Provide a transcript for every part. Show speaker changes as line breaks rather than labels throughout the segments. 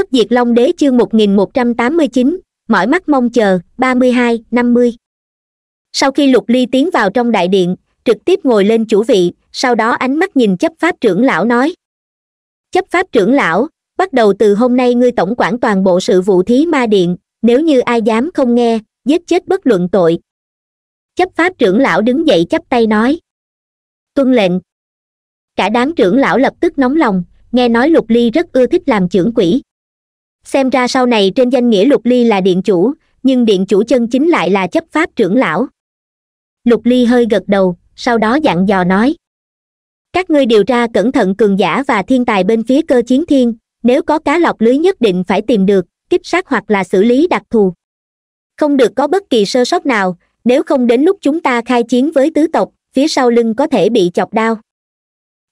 bất diệt long đế chương một một nghìn trăm tám mươi chín, mỏi mắt mong chờ ba mươi hai năm mươi. sau khi lục ly tiến vào trong đại điện trực tiếp ngồi lên chủ vị sau đó ánh mắt nhìn chấp pháp trưởng lão nói chấp pháp trưởng lão bắt đầu từ hôm nay ngươi tổng quản toàn bộ sự vụ thí ma điện nếu như ai dám không nghe giết chết bất luận tội chấp pháp trưởng lão đứng dậy chắp tay nói tuân lệnh cả đám trưởng lão lập tức nóng lòng nghe nói lục ly rất ưa thích làm trưởng quỷ xem ra sau này trên danh nghĩa lục ly là điện chủ nhưng điện chủ chân chính lại là chấp pháp trưởng lão lục ly hơi gật đầu sau đó dặn dò nói các ngươi điều tra cẩn thận cường giả và thiên tài bên phía cơ chiến thiên nếu có cá lọc lưới nhất định phải tìm được kích sát hoặc là xử lý đặc thù không được có bất kỳ sơ sót nào nếu không đến lúc chúng ta khai chiến với tứ tộc phía sau lưng có thể bị chọc đau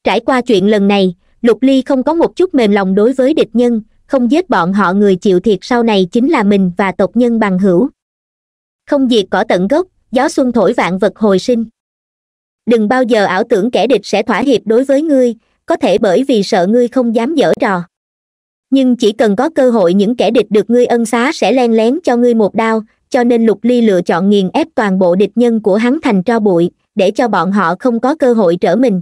trải qua chuyện lần này lục ly không có một chút mềm lòng đối với địch nhân không giết bọn họ người chịu thiệt sau này chính là mình và tộc nhân bằng hữu không diệt cỏ tận gốc gió xuân thổi vạn vật hồi sinh đừng bao giờ ảo tưởng kẻ địch sẽ thỏa hiệp đối với ngươi có thể bởi vì sợ ngươi không dám dở trò nhưng chỉ cần có cơ hội những kẻ địch được ngươi ân xá sẽ len lén cho ngươi một đao cho nên lục ly lựa chọn nghiền ép toàn bộ địch nhân của hắn thành tro bụi để cho bọn họ không có cơ hội trở mình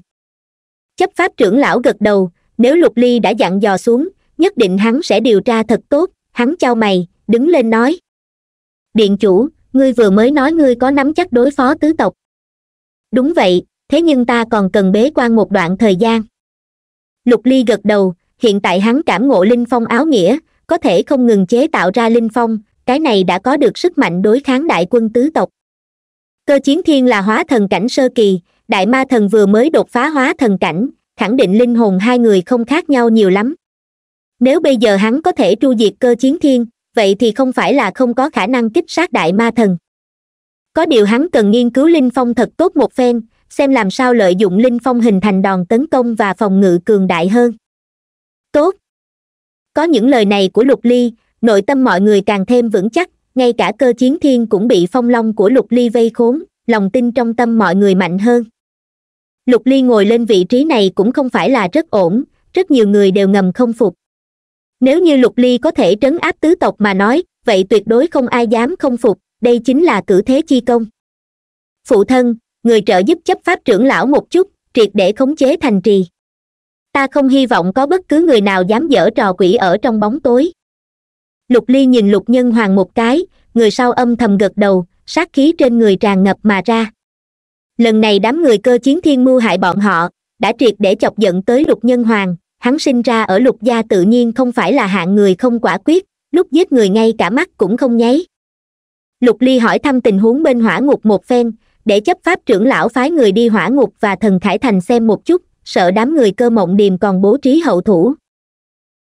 chấp pháp trưởng lão gật đầu nếu lục ly đã dặn dò xuống nhất định hắn sẽ điều tra thật tốt hắn chau mày đứng lên nói điện chủ ngươi vừa mới nói ngươi có nắm chắc đối phó tứ tộc đúng vậy thế nhưng ta còn cần bế quan một đoạn thời gian lục ly gật đầu hiện tại hắn cảm ngộ linh phong áo nghĩa có thể không ngừng chế tạo ra linh phong cái này đã có được sức mạnh đối kháng đại quân tứ tộc cơ chiến thiên là hóa thần cảnh sơ kỳ đại ma thần vừa mới đột phá hóa thần cảnh khẳng định linh hồn hai người không khác nhau nhiều lắm nếu bây giờ hắn có thể tru diệt cơ chiến thiên vậy thì không phải là không có khả năng kích sát đại ma thần có điều hắn cần nghiên cứu linh phong thật tốt một phen xem làm sao lợi dụng linh phong hình thành đòn tấn công và phòng ngự cường đại hơn tốt có những lời này của lục ly nội tâm mọi người càng thêm vững chắc ngay cả cơ chiến thiên cũng bị phong long của lục ly vây khốn lòng tin trong tâm mọi người mạnh hơn lục ly ngồi lên vị trí này cũng không phải là rất ổn rất nhiều người đều ngầm không phục nếu như lục ly có thể trấn áp tứ tộc mà nói vậy tuyệt đối không ai dám không phục đây chính là cử thế chi công phụ thân người trợ giúp chấp pháp trưởng lão một chút triệt để khống chế thành trì ta không hy vọng có bất cứ người nào dám dở trò quỷ ở trong bóng tối lục ly nhìn lục nhân hoàng một cái người sau âm thầm gật đầu sát khí trên người tràn ngập mà ra lần này đám người cơ chiến thiên mưu hại bọn họ đã triệt để chọc giận tới lục nhân hoàng hắn sinh ra ở lục gia tự nhiên không phải là hạng người không quả quyết lúc giết người ngay cả mắt cũng không nháy lục ly hỏi thăm tình huống bên hỏa ngục một phen để chấp pháp trưởng lão phái người đi hỏa ngục và thần khải thành xem một chút sợ đám người cơ mộng điềm còn bố trí hậu thủ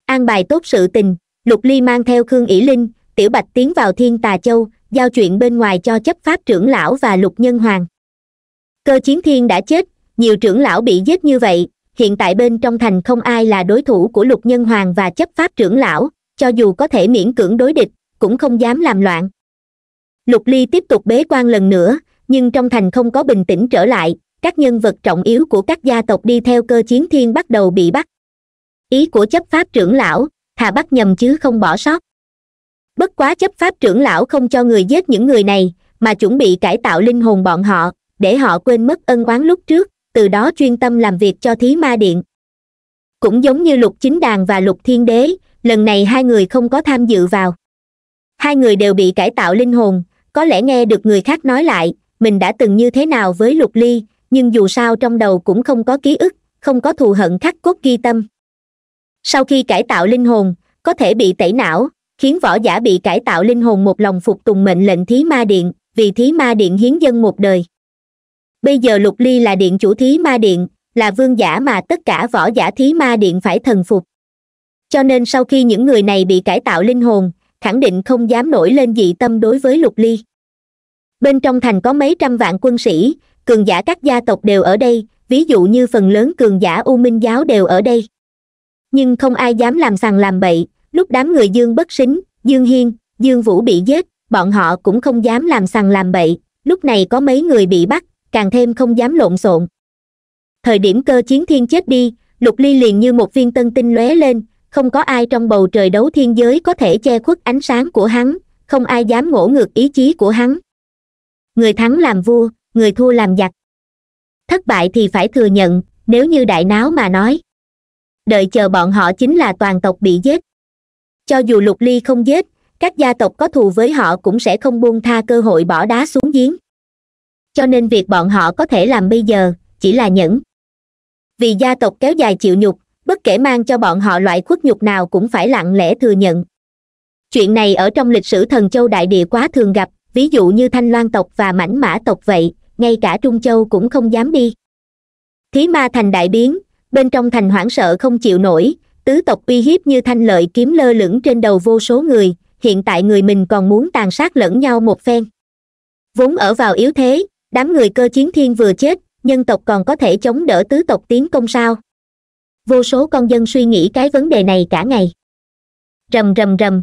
an bài tốt sự tình lục ly mang theo khương ỷ linh tiểu bạch tiến vào thiên tà châu giao chuyện bên ngoài cho chấp pháp trưởng lão và lục nhân hoàng cơ chiến thiên đã chết nhiều trưởng lão bị giết như vậy hiện tại bên trong thành không ai là đối thủ của lục nhân hoàng và chấp pháp trưởng lão cho dù có thể miễn cưỡng đối địch cũng không dám làm loạn lục ly tiếp tục bế quan lần nữa nhưng trong thành không có bình tĩnh trở lại các nhân vật trọng yếu của các gia tộc đi theo cơ chiến thiên bắt đầu bị bắt ý của chấp pháp trưởng lão thà bắt nhầm chứ không bỏ sót bất quá chấp pháp trưởng lão không cho người giết những người này mà chuẩn bị cải tạo linh hồn bọn họ để họ quên mất ân oán lúc trước từ đó chuyên tâm làm việc cho thí ma điện cũng giống như lục chính đàn và lục thiên đế lần này hai người không có tham dự vào hai người đều bị cải tạo linh hồn có lẽ nghe được người khác nói lại mình đã từng như thế nào với lục ly nhưng dù sao trong đầu cũng không có ký ức không có thù hận khắc cốt ghi tâm sau khi cải tạo linh hồn có thể bị tẩy não khiến võ giả bị cải tạo linh hồn một lòng phục tùng mệnh lệnh thí ma điện vì thí ma điện hiến dân một đời bây giờ lục ly là điện chủ thí ma điện là vương giả mà tất cả võ giả thí ma điện phải thần phục cho nên sau khi những người này bị cải tạo linh hồn khẳng định không dám nổi lên dị tâm đối với lục ly bên trong thành có mấy trăm vạn quân sĩ cường giả các gia tộc đều ở đây ví dụ như phần lớn cường giả u minh giáo đều ở đây nhưng không ai dám làm sàng làm bậy lúc đám người dương bất sính dương hiên dương vũ bị giết bọn họ cũng không dám làm sàng làm bậy lúc này có mấy người bị bắt càng thêm không dám lộn xộn thời điểm cơ chiến thiên chết đi lục ly liền như một viên tân tinh lóe lên không có ai trong bầu trời đấu thiên giới có thể che khuất ánh sáng của hắn không ai dám ngỗ ngược ý chí của hắn người thắng làm vua người thua làm giặc thất bại thì phải thừa nhận nếu như đại náo mà nói đợi chờ bọn họ chính là toàn tộc bị giết cho dù lục ly không giết các gia tộc có thù với họ cũng sẽ không buông tha cơ hội bỏ đá xuống giếng cho nên việc bọn họ có thể làm bây giờ chỉ là nhẫn vì gia tộc kéo dài chịu nhục bất kể mang cho bọn họ loại khuất nhục nào cũng phải lặng lẽ thừa nhận chuyện này ở trong lịch sử thần châu đại địa quá thường gặp ví dụ như thanh loan tộc và mãnh mã tộc vậy ngay cả trung châu cũng không dám đi thí ma thành đại biến bên trong thành hoảng sợ không chịu nổi tứ tộc uy hiếp như thanh lợi kiếm lơ lửng trên đầu vô số người hiện tại người mình còn muốn tàn sát lẫn nhau một phen vốn ở vào yếu thế đám người cơ chiến thiên vừa chết nhân tộc còn có thể chống đỡ tứ tộc tiến công sao vô số con dân suy nghĩ cái vấn đề này cả ngày rầm rầm rầm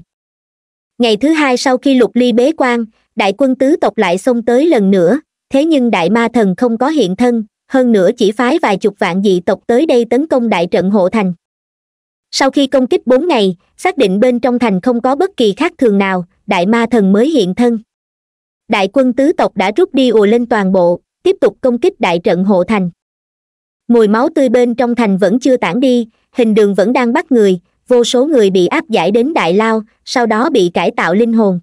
ngày thứ hai sau khi lục ly bế quan đại quân tứ tộc lại xông tới lần nữa thế nhưng đại ma thần không có hiện thân hơn nữa chỉ phái vài chục vạn dị tộc tới đây tấn công đại trận hộ thành sau khi công kích bốn ngày xác định bên trong thành không có bất kỳ khác thường nào đại ma thần mới hiện thân đại quân tứ tộc đã rút đi ùa lên toàn bộ tiếp tục công kích đại trận hộ thành mùi máu tươi bên trong thành vẫn chưa tản đi hình đường vẫn đang bắt người vô số người bị áp giải đến đại lao sau đó bị cải tạo linh hồn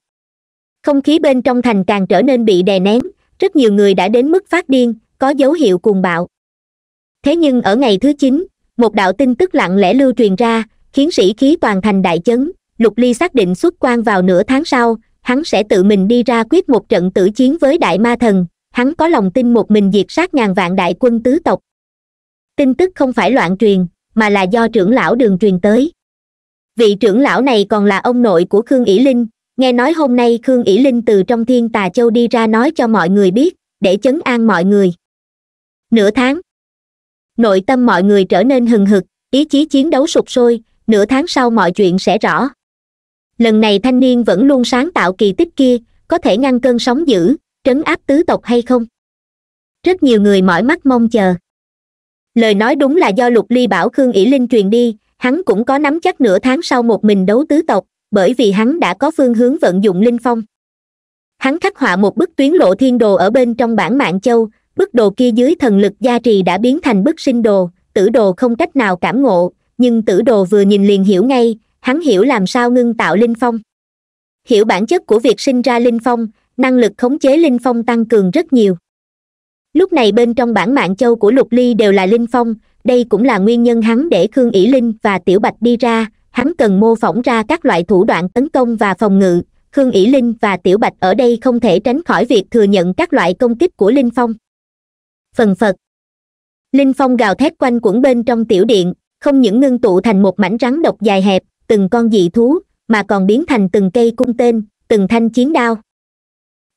không khí bên trong thành càng trở nên bị đè nén rất nhiều người đã đến mức phát điên có dấu hiệu cuồng bạo thế nhưng ở ngày thứ chín một đạo tin tức lặng lẽ lưu truyền ra khiến sĩ khí toàn thành đại chấn lục ly xác định xuất quan vào nửa tháng sau hắn sẽ tự mình đi ra quyết một trận tử chiến với đại ma thần hắn có lòng tin một mình diệt sát ngàn vạn đại quân tứ tộc tin tức không phải loạn truyền mà là do trưởng lão đường truyền tới vị trưởng lão này còn là ông nội của khương ỷ linh nghe nói hôm nay khương ỷ linh từ trong thiên tà châu đi ra nói cho mọi người biết để chấn an mọi người nửa tháng nội tâm mọi người trở nên hừng hực ý chí chiến đấu sụp sôi nửa tháng sau mọi chuyện sẽ rõ lần này thanh niên vẫn luôn sáng tạo kỳ tích kia có thể ngăn cơn sóng dữ trấn áp tứ tộc hay không rất nhiều người mỏi mắt mong chờ lời nói đúng là do lục ly bảo khương ỷ linh truyền đi hắn cũng có nắm chắc nửa tháng sau một mình đấu tứ tộc bởi vì hắn đã có phương hướng vận dụng linh phong hắn khắc họa một bức tuyến lộ thiên đồ ở bên trong bản mạng châu bức đồ kia dưới thần lực gia trì đã biến thành bức sinh đồ tử đồ không cách nào cảm ngộ nhưng tử đồ vừa nhìn liền hiểu ngay hắn hiểu làm sao ngưng tạo linh phong hiểu bản chất của việc sinh ra linh phong năng lực khống chế linh phong tăng cường rất nhiều lúc này bên trong bản mạng châu của lục ly đều là linh phong đây cũng là nguyên nhân hắn để khương ỷ linh và tiểu bạch đi ra hắn cần mô phỏng ra các loại thủ đoạn tấn công và phòng ngự khương ỷ linh và tiểu bạch ở đây không thể tránh khỏi việc thừa nhận các loại công kích của linh phong phần phật linh phong gào thét quanh quẩn bên trong tiểu điện không những ngưng tụ thành một mảnh rắn độc dài hẹp từng con dị thú mà còn biến thành từng cây cung tên từng thanh chiến đao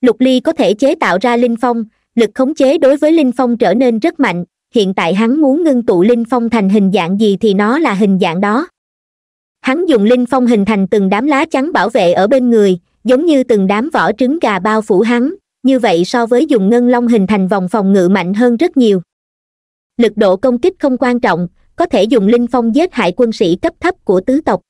lục ly có thể chế tạo ra linh phong lực khống chế đối với linh phong trở nên rất mạnh hiện tại hắn muốn ngưng tụ linh phong thành hình dạng gì thì nó là hình dạng đó hắn dùng linh phong hình thành từng đám lá chắn bảo vệ ở bên người giống như từng đám vỏ trứng gà bao phủ hắn như vậy so với dùng ngân long hình thành vòng phòng ngự mạnh hơn rất nhiều lực độ công kích không quan trọng có thể dùng linh phong giết hại quân sĩ cấp thấp của tứ tộc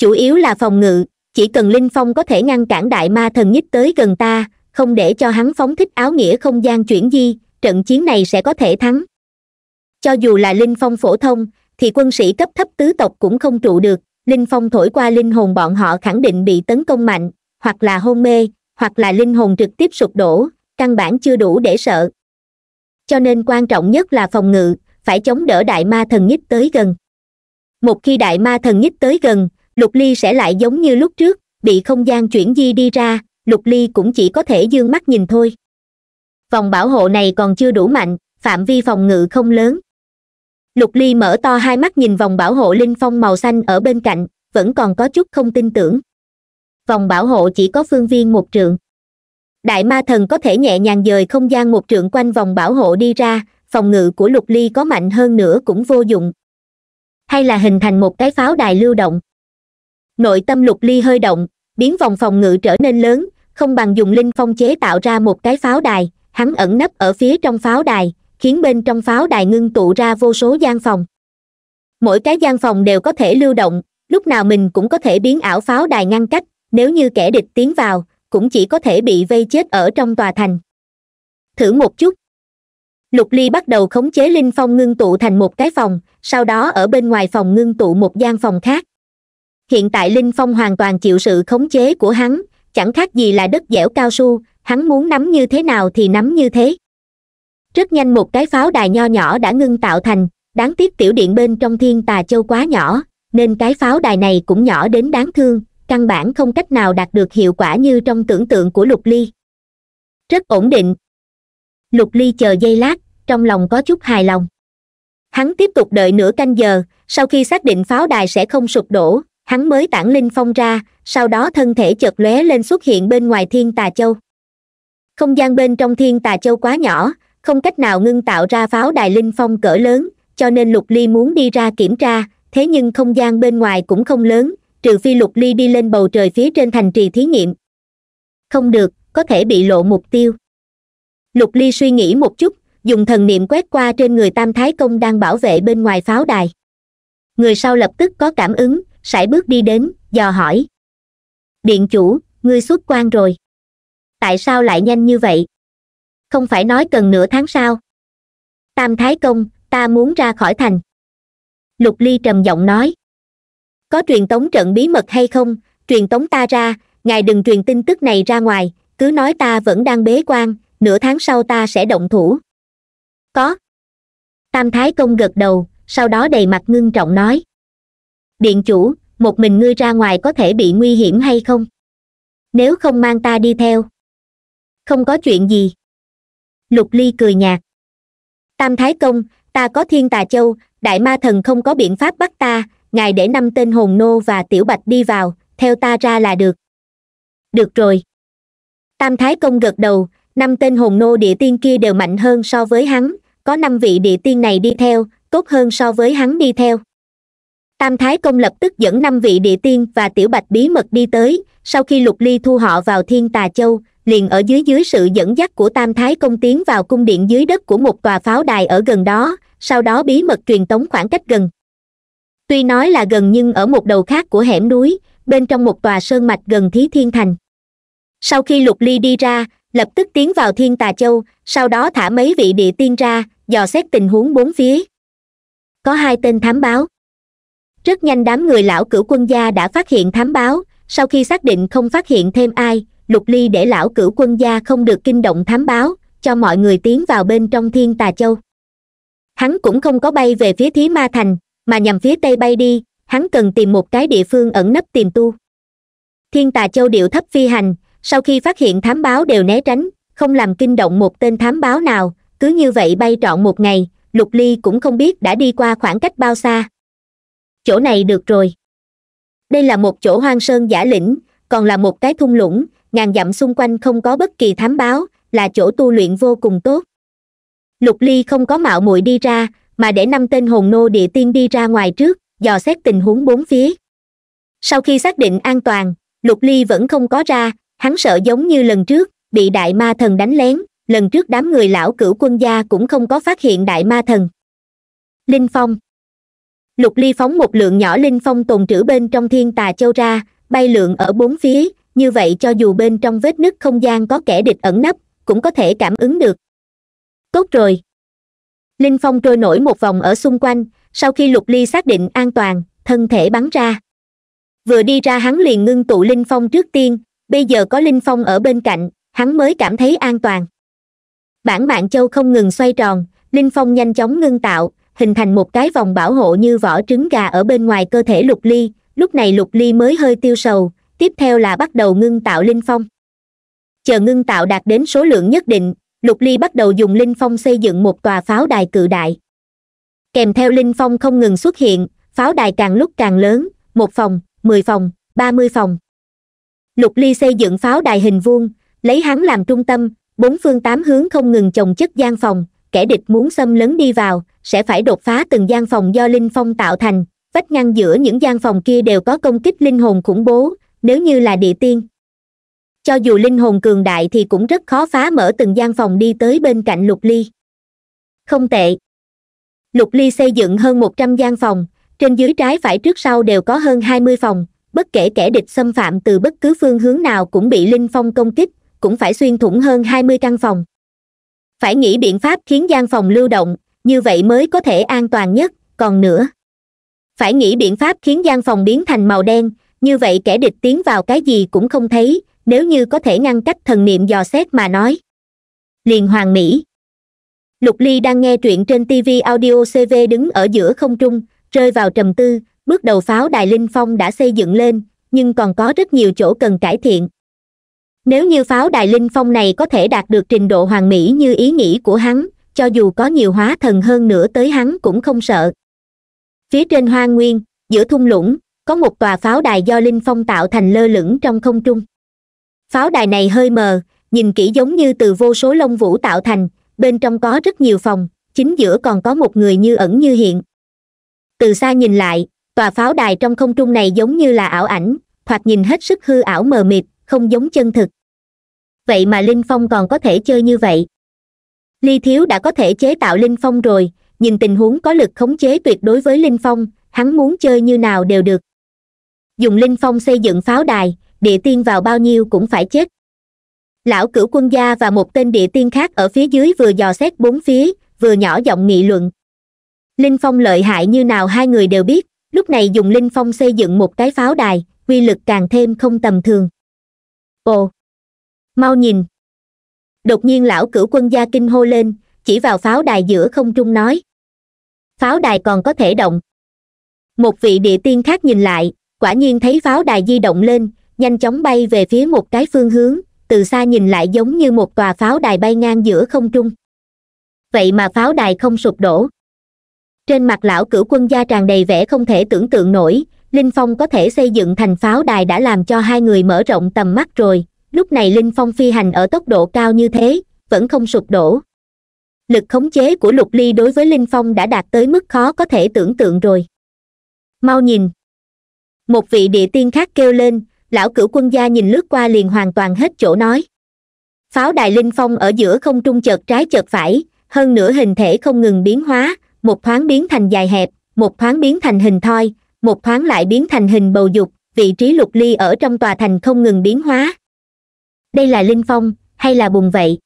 chủ yếu là phòng ngự chỉ cần linh phong có thể ngăn cản đại ma thần nhích tới gần ta không để cho hắn phóng thích áo nghĩa không gian chuyển di trận chiến này sẽ có thể thắng cho dù là linh phong phổ thông thì quân sĩ cấp thấp tứ tộc cũng không trụ được linh phong thổi qua linh hồn bọn họ khẳng định bị tấn công mạnh hoặc là hôn mê hoặc là linh hồn trực tiếp sụp đổ căn bản chưa đủ để sợ cho nên quan trọng nhất là phòng ngự phải chống đỡ đại ma thần nhích tới gần một khi đại ma thần nhích tới gần lục ly sẽ lại giống như lúc trước bị không gian chuyển di đi ra lục ly cũng chỉ có thể dương mắt nhìn thôi vòng bảo hộ này còn chưa đủ mạnh phạm vi phòng ngự không lớn lục ly mở to hai mắt nhìn vòng bảo hộ linh phong màu xanh ở bên cạnh vẫn còn có chút không tin tưởng vòng bảo hộ chỉ có phương viên một trượng đại ma thần có thể nhẹ nhàng dời không gian một trượng quanh vòng bảo hộ đi ra phòng ngự của lục ly có mạnh hơn nữa cũng vô dụng hay là hình thành một cái pháo đài lưu động nội tâm lục ly hơi động biến vòng phòng ngự trở nên lớn không bằng dùng linh phong chế tạo ra một cái pháo đài hắn ẩn nấp ở phía trong pháo đài khiến bên trong pháo đài ngưng tụ ra vô số gian phòng mỗi cái gian phòng đều có thể lưu động lúc nào mình cũng có thể biến ảo pháo đài ngăn cách nếu như kẻ địch tiến vào cũng chỉ có thể bị vây chết ở trong tòa thành thử một chút lục ly bắt đầu khống chế linh phong ngưng tụ thành một cái phòng sau đó ở bên ngoài phòng ngưng tụ một gian phòng khác hiện tại linh phong hoàn toàn chịu sự khống chế của hắn chẳng khác gì là đất dẻo cao su hắn muốn nắm như thế nào thì nắm như thế rất nhanh một cái pháo đài nho nhỏ đã ngưng tạo thành đáng tiếc tiểu điện bên trong thiên tà châu quá nhỏ nên cái pháo đài này cũng nhỏ đến đáng thương căn bản không cách nào đạt được hiệu quả như trong tưởng tượng của lục ly rất ổn định lục ly chờ giây lát trong lòng có chút hài lòng hắn tiếp tục đợi nửa canh giờ sau khi xác định pháo đài sẽ không sụp đổ hắn mới tản linh phong ra sau đó thân thể chợt lóe lên xuất hiện bên ngoài thiên tà châu không gian bên trong thiên tà châu quá nhỏ không cách nào ngưng tạo ra pháo đài linh phong cỡ lớn cho nên lục ly muốn đi ra kiểm tra thế nhưng không gian bên ngoài cũng không lớn trừ phi lục ly đi lên bầu trời phía trên thành trì thí nghiệm không được có thể bị lộ mục tiêu lục ly suy nghĩ một chút dùng thần niệm quét qua trên người tam thái công đang bảo vệ bên ngoài pháo đài người sau lập tức có cảm ứng sải bước đi đến dò hỏi điện chủ ngươi xuất quan rồi tại sao lại nhanh như vậy không phải nói cần nửa tháng sau tam thái công ta muốn ra khỏi thành lục ly trầm giọng nói có truyền tống trận bí mật hay không truyền tống ta ra ngài đừng truyền tin tức này ra ngoài cứ nói ta vẫn đang bế quan nửa tháng sau ta sẽ động thủ có tam thái công gật đầu sau đó đầy mặt ngưng trọng nói điện chủ một mình ngươi ra ngoài có thể bị nguy hiểm hay không nếu không mang ta đi theo không có chuyện gì lục ly cười nhạt tam thái công ta có thiên tà châu đại ma thần không có biện pháp bắt ta ngài để năm tên hồn nô và tiểu bạch đi vào theo ta ra là được được rồi tam thái công gật đầu năm tên hồn nô địa tiên kia đều mạnh hơn so với hắn có năm vị địa tiên này đi theo tốt hơn so với hắn đi theo tam thái công lập tức dẫn năm vị địa tiên và tiểu bạch bí mật đi tới sau khi lục ly thu họ vào thiên tà châu liền ở dưới dưới sự dẫn dắt của tam thái công tiến vào cung điện dưới đất của một tòa pháo đài ở gần đó sau đó bí mật truyền tống khoảng cách gần tuy nói là gần nhưng ở một đầu khác của hẻm núi bên trong một tòa sơn mạch gần thí thiên thành sau khi lục ly đi ra lập tức tiến vào thiên tà châu sau đó thả mấy vị địa tiên ra dò xét tình huống bốn phía có hai tên thám báo rất nhanh đám người lão cửu quân gia đã phát hiện thám báo sau khi xác định không phát hiện thêm ai lục ly để lão cửu quân gia không được kinh động thám báo cho mọi người tiến vào bên trong thiên tà châu hắn cũng không có bay về phía thí ma thành mà nhằm phía tây bay đi hắn cần tìm một cái địa phương ẩn nấp tìm tu thiên tà châu điệu thấp phi hành sau khi phát hiện thám báo đều né tránh không làm kinh động một tên thám báo nào cứ như vậy bay trọn một ngày lục ly cũng không biết đã đi qua khoảng cách bao xa chỗ này được rồi đây là một chỗ hoang sơn giả lĩnh còn là một cái thung lũng ngàn dặm xung quanh không có bất kỳ thám báo là chỗ tu luyện vô cùng tốt lục ly không có mạo muội đi ra mà để năm tên hồn nô địa tiên đi ra ngoài trước dò xét tình huống bốn phía sau khi xác định an toàn lục ly vẫn không có ra hắn sợ giống như lần trước bị đại ma thần đánh lén lần trước đám người lão cửu quân gia cũng không có phát hiện đại ma thần linh phong lục ly phóng một lượng nhỏ linh phong tồn trữ bên trong thiên tà châu ra bay lượng ở bốn phía như vậy cho dù bên trong vết nứt không gian có kẻ địch ẩn nấp cũng có thể cảm ứng được tốt rồi linh phong trôi nổi một vòng ở xung quanh sau khi lục ly xác định an toàn thân thể bắn ra vừa đi ra hắn liền ngưng tụ linh phong trước tiên bây giờ có linh phong ở bên cạnh hắn mới cảm thấy an toàn bản mạng châu không ngừng xoay tròn linh phong nhanh chóng ngưng tạo hình thành một cái vòng bảo hộ như vỏ trứng gà ở bên ngoài cơ thể lục ly lúc này lục ly mới hơi tiêu sầu tiếp theo là bắt đầu ngưng tạo linh phong chờ ngưng tạo đạt đến số lượng nhất định lục ly bắt đầu dùng linh phong xây dựng một tòa pháo đài cự đại kèm theo linh phong không ngừng xuất hiện pháo đài càng lúc càng lớn một phòng mười phòng ba mươi phòng lục ly xây dựng pháo đài hình vuông lấy hắn làm trung tâm bốn phương tám hướng không ngừng chồng chất gian phòng kẻ địch muốn xâm lấn đi vào sẽ phải đột phá từng gian phòng do linh phong tạo thành vách ngăn giữa những gian phòng kia đều có công kích linh hồn khủng bố nếu như là địa tiên cho dù linh hồn cường đại thì cũng rất khó phá mở từng gian phòng đi tới bên cạnh lục ly không tệ lục ly xây dựng hơn một trăm gian phòng trên dưới trái phải trước sau đều có hơn hai mươi phòng bất kể kẻ địch xâm phạm từ bất cứ phương hướng nào cũng bị linh phong công kích cũng phải xuyên thủng hơn hai mươi căn phòng phải nghĩ biện pháp khiến gian phòng lưu động như vậy mới có thể an toàn nhất còn nữa phải nghĩ biện pháp khiến gian phòng biến thành màu đen như vậy kẻ địch tiến vào cái gì cũng không thấy nếu như có thể ngăn cách thần niệm dò xét mà nói liền hoàng mỹ lục ly đang nghe truyện trên tv audio cv đứng ở giữa không trung rơi vào trầm tư bước đầu pháo đài linh phong đã xây dựng lên nhưng còn có rất nhiều chỗ cần cải thiện nếu như pháo đài linh phong này có thể đạt được trình độ hoàn mỹ như ý nghĩ của hắn cho dù có nhiều hóa thần hơn nữa tới hắn cũng không sợ phía trên hoa nguyên giữa thung lũng có một tòa pháo đài do linh phong tạo thành lơ lửng trong không trung pháo đài này hơi mờ nhìn kỹ giống như từ vô số lông vũ tạo thành bên trong có rất nhiều phòng chính giữa còn có một người như ẩn như hiện từ xa nhìn lại tòa pháo đài trong không trung này giống như là ảo ảnh hoặc nhìn hết sức hư ảo mờ mịt không giống chân thực vậy mà linh phong còn có thể chơi như vậy ly thiếu đã có thể chế tạo linh phong rồi nhìn tình huống có lực khống chế tuyệt đối với linh phong hắn muốn chơi như nào đều được dùng linh phong xây dựng pháo đài địa tiên vào bao nhiêu cũng phải chết lão cửu quân gia và một tên địa tiên khác ở phía dưới vừa dò xét bốn phía vừa nhỏ giọng nghị luận linh phong lợi hại như nào hai người đều biết lúc này dùng linh phong xây dựng một cái pháo đài quy lực càng thêm không tầm thường ồ mau nhìn đột nhiên lão cửu quân gia kinh hô lên chỉ vào pháo đài giữa không trung nói pháo đài còn có thể động một vị địa tiên khác nhìn lại quả nhiên thấy pháo đài di động lên nhanh chóng bay về phía một cái phương hướng từ xa nhìn lại giống như một tòa pháo đài bay ngang giữa không trung vậy mà pháo đài không sụp đổ trên mặt lão cửu quân gia tràn đầy vẻ không thể tưởng tượng nổi linh phong có thể xây dựng thành pháo đài đã làm cho hai người mở rộng tầm mắt rồi lúc này linh phong phi hành ở tốc độ cao như thế vẫn không sụp đổ lực khống chế của lục ly đối với linh phong đã đạt tới mức khó có thể tưởng tượng rồi mau nhìn một vị địa tiên khác kêu lên lão cửu quân gia nhìn lướt qua liền hoàn toàn hết chỗ nói pháo đài linh phong ở giữa không trung chợt trái chợt phải hơn nữa hình thể không ngừng biến hóa một thoáng biến thành dài hẹp một thoáng biến thành hình thoi một thoáng lại biến thành hình bầu dục vị trí lục ly ở trong tòa thành không ngừng biến hóa đây là linh phong hay là bùn vậy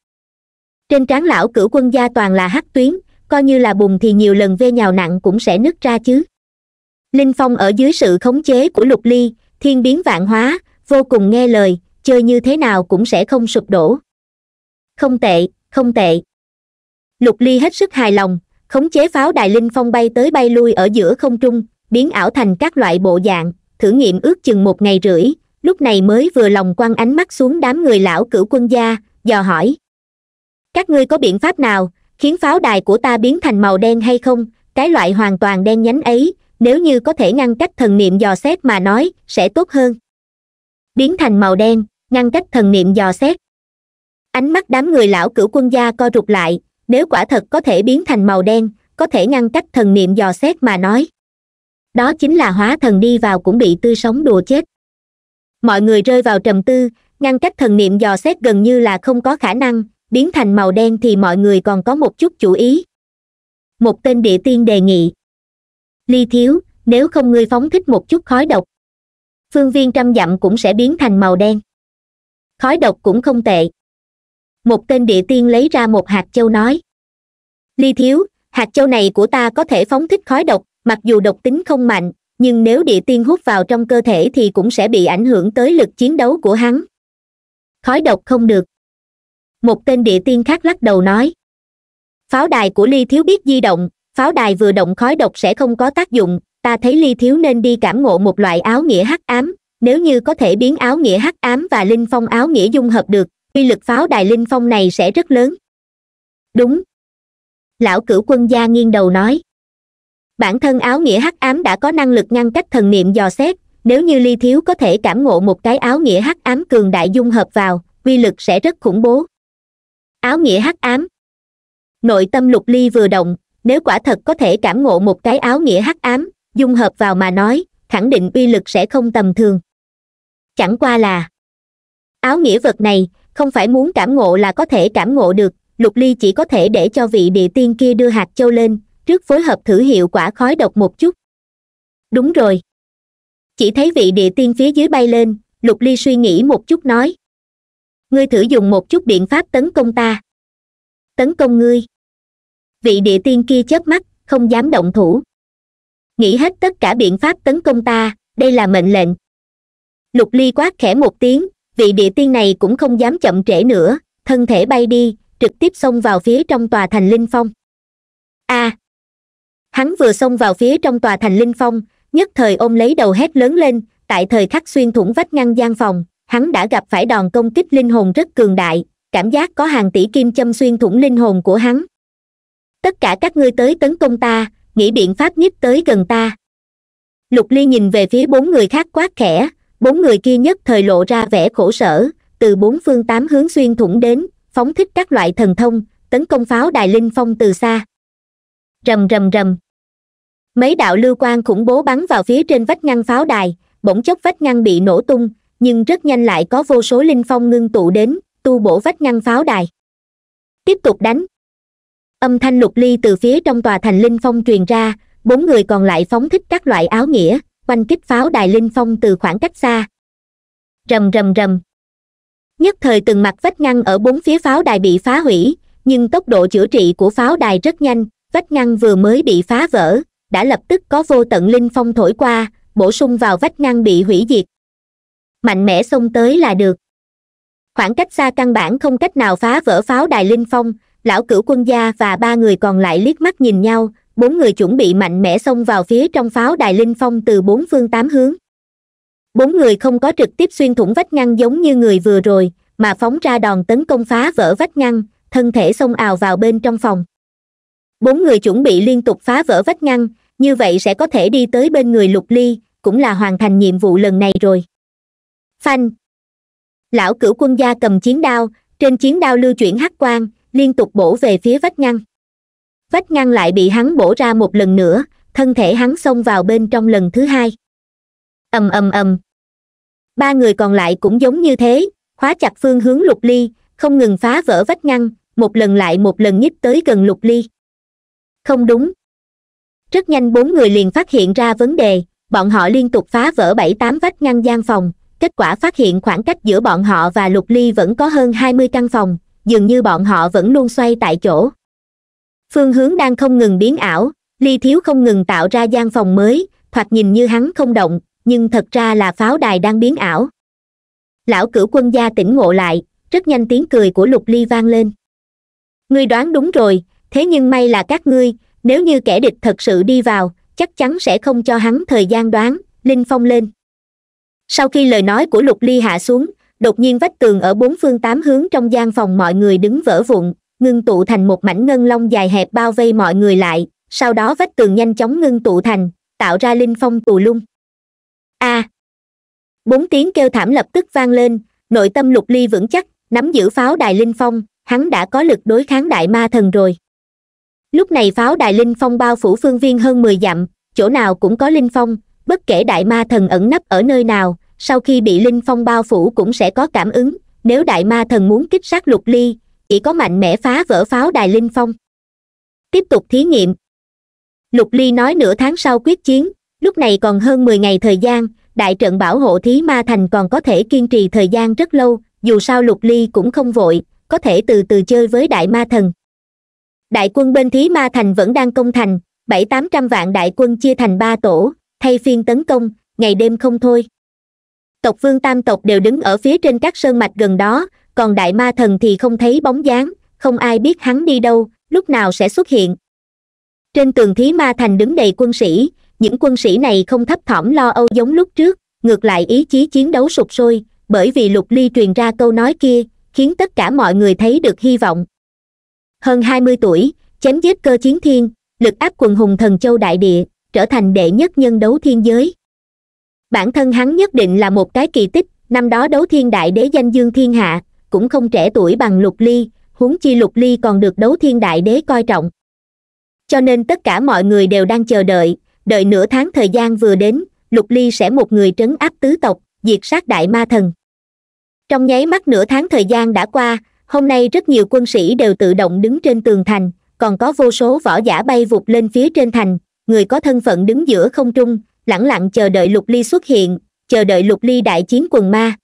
trên trán lão cửu quân gia toàn là hắc tuyến coi như là bùn thì nhiều lần vê nhào nặng cũng sẽ nứt ra chứ linh phong ở dưới sự khống chế của lục ly thiên biến vạn hóa vô cùng nghe lời chơi như thế nào cũng sẽ không sụp đổ không tệ không tệ lục ly hết sức hài lòng khống chế pháo đài linh phong bay tới bay lui ở giữa không trung biến ảo thành các loại bộ dạng thử nghiệm ước chừng một ngày rưỡi lúc này mới vừa lòng quăng ánh mắt xuống đám người lão cửu quân gia dò hỏi các ngươi có biện pháp nào khiến pháo đài của ta biến thành màu đen hay không cái loại hoàn toàn đen nhánh ấy nếu như có thể ngăn cách thần niệm dò xét mà nói sẽ tốt hơn biến thành màu đen ngăn cách thần niệm dò xét ánh mắt đám người lão cửu quân gia co rụt lại nếu quả thật có thể biến thành màu đen có thể ngăn cách thần niệm dò xét mà nói đó chính là hóa thần đi vào cũng bị tươi sống đùa chết mọi người rơi vào trầm tư ngăn cách thần niệm dò xét gần như là không có khả năng biến thành màu đen thì mọi người còn có một chút chủ ý một tên địa tiên đề nghị ly thiếu nếu không ngươi phóng thích một chút khói độc phương viên trăm dặm cũng sẽ biến thành màu đen khói độc cũng không tệ một tên địa tiên lấy ra một hạt châu nói ly thiếu hạt châu này của ta có thể phóng thích khói độc mặc dù độc tính không mạnh nhưng nếu địa tiên hút vào trong cơ thể thì cũng sẽ bị ảnh hưởng tới lực chiến đấu của hắn khói độc không được một tên địa tiên khác lắc đầu nói pháo đài của ly thiếu biết di động pháo đài vừa động khói độc sẽ không có tác dụng ta thấy ly thiếu nên đi cảm ngộ một loại áo nghĩa hắc ám nếu như có thể biến áo nghĩa hắc ám và linh phong áo nghĩa dung hợp được uy lực pháo đài linh phong này sẽ rất lớn đúng lão cửu quân gia nghiêng đầu nói bản thân áo nghĩa hắc ám đã có năng lực ngăn cách thần niệm dò xét nếu như ly thiếu có thể cảm ngộ một cái áo nghĩa hắc ám cường đại dung hợp vào uy lực sẽ rất khủng bố áo nghĩa hắc ám nội tâm lục ly vừa động nếu quả thật có thể cảm ngộ một cái áo nghĩa hắc ám dung hợp vào mà nói khẳng định uy lực sẽ không tầm thường chẳng qua là áo nghĩa vật này không phải muốn cảm ngộ là có thể cảm ngộ được lục ly chỉ có thể để cho vị địa tiên kia đưa hạt châu lên trước phối hợp thử hiệu quả khói độc một chút đúng rồi chỉ thấy vị địa tiên phía dưới bay lên lục ly suy nghĩ một chút nói ngươi thử dùng một chút biện pháp tấn công ta tấn công ngươi vị địa tiên kia chớp mắt không dám động thủ nghĩ hết tất cả biện pháp tấn công ta đây là mệnh lệnh lục ly quát khẽ một tiếng vị địa tiên này cũng không dám chậm trễ nữa thân thể bay đi trực tiếp xông vào phía trong tòa thành linh phong a à, hắn vừa xông vào phía trong tòa thành linh phong nhất thời ôm lấy đầu hét lớn lên tại thời khắc xuyên thủng vách ngăn gian phòng hắn đã gặp phải đòn công kích linh hồn rất cường đại cảm giác có hàng tỷ kim châm xuyên thủng linh hồn của hắn tất cả các ngươi tới tấn công ta nghĩ biện pháp nhất tới gần ta lục ly nhìn về phía bốn người khác quát khẽ bốn người kia nhất thời lộ ra vẻ khổ sở từ bốn phương tám hướng xuyên thủng đến phóng thích các loại thần thông tấn công pháo đài linh phong từ xa rầm rầm rầm mấy đạo lưu quan khủng bố bắn vào phía trên vách ngăn pháo đài bỗng chốc vách ngăn bị nổ tung nhưng rất nhanh lại có vô số linh phong ngưng tụ đến tu bổ vách ngăn pháo đài tiếp tục đánh âm thanh lục ly từ phía trong tòa thành linh phong truyền ra bốn người còn lại phóng thích các loại áo nghĩa quanh kích pháo đài linh phong từ khoảng cách xa rầm rầm rầm nhất thời từng mặt vách ngăn ở bốn phía pháo đài bị phá hủy nhưng tốc độ chữa trị của pháo đài rất nhanh vách ngăn vừa mới bị phá vỡ đã lập tức có vô tận linh phong thổi qua bổ sung vào vách ngăn bị hủy diệt mạnh mẽ xông tới là được khoảng cách xa căn bản không cách nào phá vỡ pháo đài linh phong lão cửu quân gia và ba người còn lại liếc mắt nhìn nhau bốn người chuẩn bị mạnh mẽ xông vào phía trong pháo đài linh phong từ bốn phương tám hướng bốn người không có trực tiếp xuyên thủng vách ngăn giống như người vừa rồi mà phóng ra đòn tấn công phá vỡ vách ngăn thân thể xông ào vào bên trong phòng bốn người chuẩn bị liên tục phá vỡ vách ngăn như vậy sẽ có thể đi tới bên người lục ly cũng là hoàn thành nhiệm vụ lần này rồi phanh lão cửu quân gia cầm chiến đao trên chiến đao lưu chuyển hắc quang liên tục bổ về phía vách ngăn vách ngăn lại bị hắn bổ ra một lần nữa thân thể hắn xông vào bên trong lần thứ hai ầm ầm ầm ba người còn lại cũng giống như thế khóa chặt phương hướng lục ly không ngừng phá vỡ vách ngăn một lần lại một lần nhích tới gần lục ly không đúng rất nhanh bốn người liền phát hiện ra vấn đề bọn họ liên tục phá vỡ bảy tám vách ngăn gian phòng kết quả phát hiện khoảng cách giữa bọn họ và lục ly vẫn có hơn hai mươi căn phòng dường như bọn họ vẫn luôn xoay tại chỗ phương hướng đang không ngừng biến ảo ly thiếu không ngừng tạo ra gian phòng mới thoạt nhìn như hắn không động nhưng thật ra là pháo đài đang biến ảo lão cửu quân gia tỉnh ngộ lại rất nhanh tiếng cười của lục ly vang lên ngươi đoán đúng rồi thế nhưng may là các ngươi nếu như kẻ địch thật sự đi vào chắc chắn sẽ không cho hắn thời gian đoán linh phong lên sau khi lời nói của lục ly hạ xuống đột nhiên vách tường ở bốn phương tám hướng trong gian phòng mọi người đứng vỡ vụn ngưng tụ thành một mảnh ngân long dài hẹp bao vây mọi người lại sau đó vách tường nhanh chóng ngưng tụ thành tạo ra linh phong tù lung a à, bốn tiếng kêu thảm lập tức vang lên nội tâm lục ly vững chắc nắm giữ pháo đài linh phong hắn đã có lực đối kháng đại ma thần rồi lúc này pháo đài linh phong bao phủ phương viên hơn mười dặm chỗ nào cũng có linh phong bất kể đại ma thần ẩn nấp ở nơi nào sau khi bị linh phong bao phủ cũng sẽ có cảm ứng nếu đại ma thần muốn kích sát lục ly chỉ có mạnh mẽ phá vỡ pháo đài linh phong tiếp tục thí nghiệm lục ly nói nửa tháng sau quyết chiến lúc này còn hơn mười ngày thời gian đại trận bảo hộ thí ma thành còn có thể kiên trì thời gian rất lâu dù sao lục ly cũng không vội có thể từ từ chơi với đại ma thần đại quân bên thí ma thành vẫn đang công thành bảy tám trăm vạn đại quân chia thành ba tổ thay phiên tấn công ngày đêm không thôi tộc vương tam tộc đều đứng ở phía trên các sơn mạch gần đó còn đại ma thần thì không thấy bóng dáng không ai biết hắn đi đâu lúc nào sẽ xuất hiện trên tường thí ma thành đứng đầy quân sĩ những quân sĩ này không thấp thỏm lo âu giống lúc trước ngược lại ý chí chiến đấu sụp sôi bởi vì lục ly truyền ra câu nói kia khiến tất cả mọi người thấy được hy vọng hơn hai mươi tuổi chém giết cơ chiến thiên lực áp quần hùng thần châu đại địa trở thành đệ nhất nhân đấu thiên giới bản thân hắn nhất định là một cái kỳ tích năm đó đấu thiên đại đế danh dương thiên hạ cũng không trẻ tuổi bằng lục ly huống chi lục ly còn được đấu thiên đại đế coi trọng cho nên tất cả mọi người đều đang chờ đợi đợi nửa tháng thời gian vừa đến lục ly sẽ một người trấn áp tứ tộc diệt sát đại ma thần trong nháy mắt nửa tháng thời gian đã qua hôm nay rất nhiều quân sĩ đều tự động đứng trên tường thành còn có vô số võ giả bay vụt lên phía trên thành người có thân phận đứng giữa không trung lẳng lặng chờ đợi lục ly xuất hiện chờ đợi lục ly đại chiến quần ma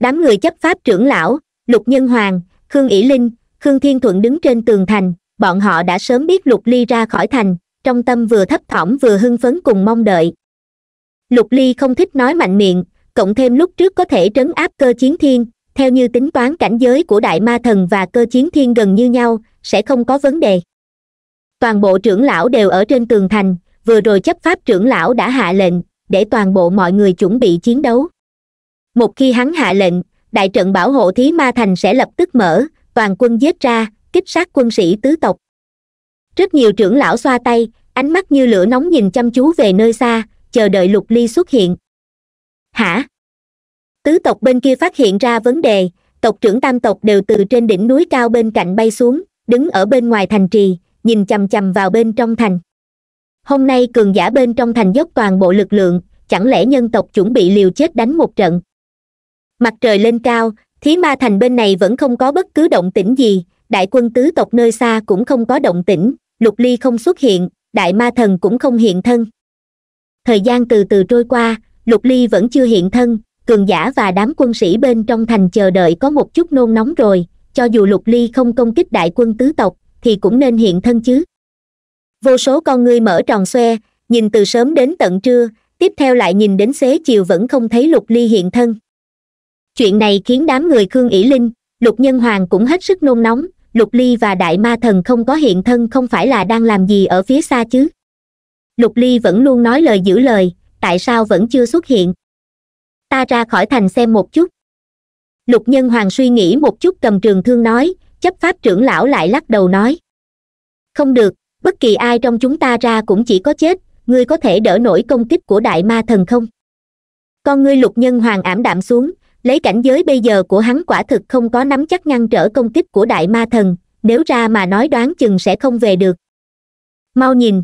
đám người chấp pháp trưởng lão lục nhân hoàng khương ỷ linh khương thiên thuận đứng trên tường thành bọn họ đã sớm biết lục ly ra khỏi thành trong tâm vừa thấp thỏm vừa hưng phấn cùng mong đợi lục ly không thích nói mạnh miệng cộng thêm lúc trước có thể trấn áp cơ chiến thiên theo như tính toán cảnh giới của đại ma thần và cơ chiến thiên gần như nhau sẽ không có vấn đề toàn bộ trưởng lão đều ở trên tường thành vừa rồi chấp pháp trưởng lão đã hạ lệnh để toàn bộ mọi người chuẩn bị chiến đấu một khi hắn hạ lệnh đại trận bảo hộ thí ma thành sẽ lập tức mở toàn quân giết ra kích sát quân sĩ tứ tộc rất nhiều trưởng lão xoa tay ánh mắt như lửa nóng nhìn chăm chú về nơi xa chờ đợi lục ly xuất hiện hả tứ tộc bên kia phát hiện ra vấn đề tộc trưởng tam tộc đều từ trên đỉnh núi cao bên cạnh bay xuống đứng ở bên ngoài thành trì nhìn chằm chằm vào bên trong thành hôm nay cường giả bên trong thành dốc toàn bộ lực lượng chẳng lẽ nhân tộc chuẩn bị liều chết đánh một trận mặt trời lên cao thí ma thành bên này vẫn không có bất cứ động tĩnh gì đại quân tứ tộc nơi xa cũng không có động tĩnh lục ly không xuất hiện đại ma thần cũng không hiện thân thời gian từ từ trôi qua lục ly vẫn chưa hiện thân cường giả và đám quân sĩ bên trong thành chờ đợi có một chút nôn nóng rồi cho dù lục ly không công kích đại quân tứ tộc thì cũng nên hiện thân chứ vô số con ngươi mở tròn xoe nhìn từ sớm đến tận trưa tiếp theo lại nhìn đến xế chiều vẫn không thấy lục ly hiện thân chuyện này khiến đám người khương ỷ linh lục nhân hoàng cũng hết sức nôn nóng lục ly và đại ma thần không có hiện thân không phải là đang làm gì ở phía xa chứ lục ly vẫn luôn nói lời giữ lời tại sao vẫn chưa xuất hiện ta ra khỏi thành xem một chút lục nhân hoàng suy nghĩ một chút cầm trường thương nói chấp pháp trưởng lão lại lắc đầu nói không được bất kỳ ai trong chúng ta ra cũng chỉ có chết ngươi có thể đỡ nổi công kích của đại ma thần không con ngươi lục nhân hoàng ảm đạm xuống lấy cảnh giới bây giờ của hắn quả thực không có nắm chắc ngăn trở công kích của đại ma thần nếu ra mà nói đoán chừng sẽ không về được mau nhìn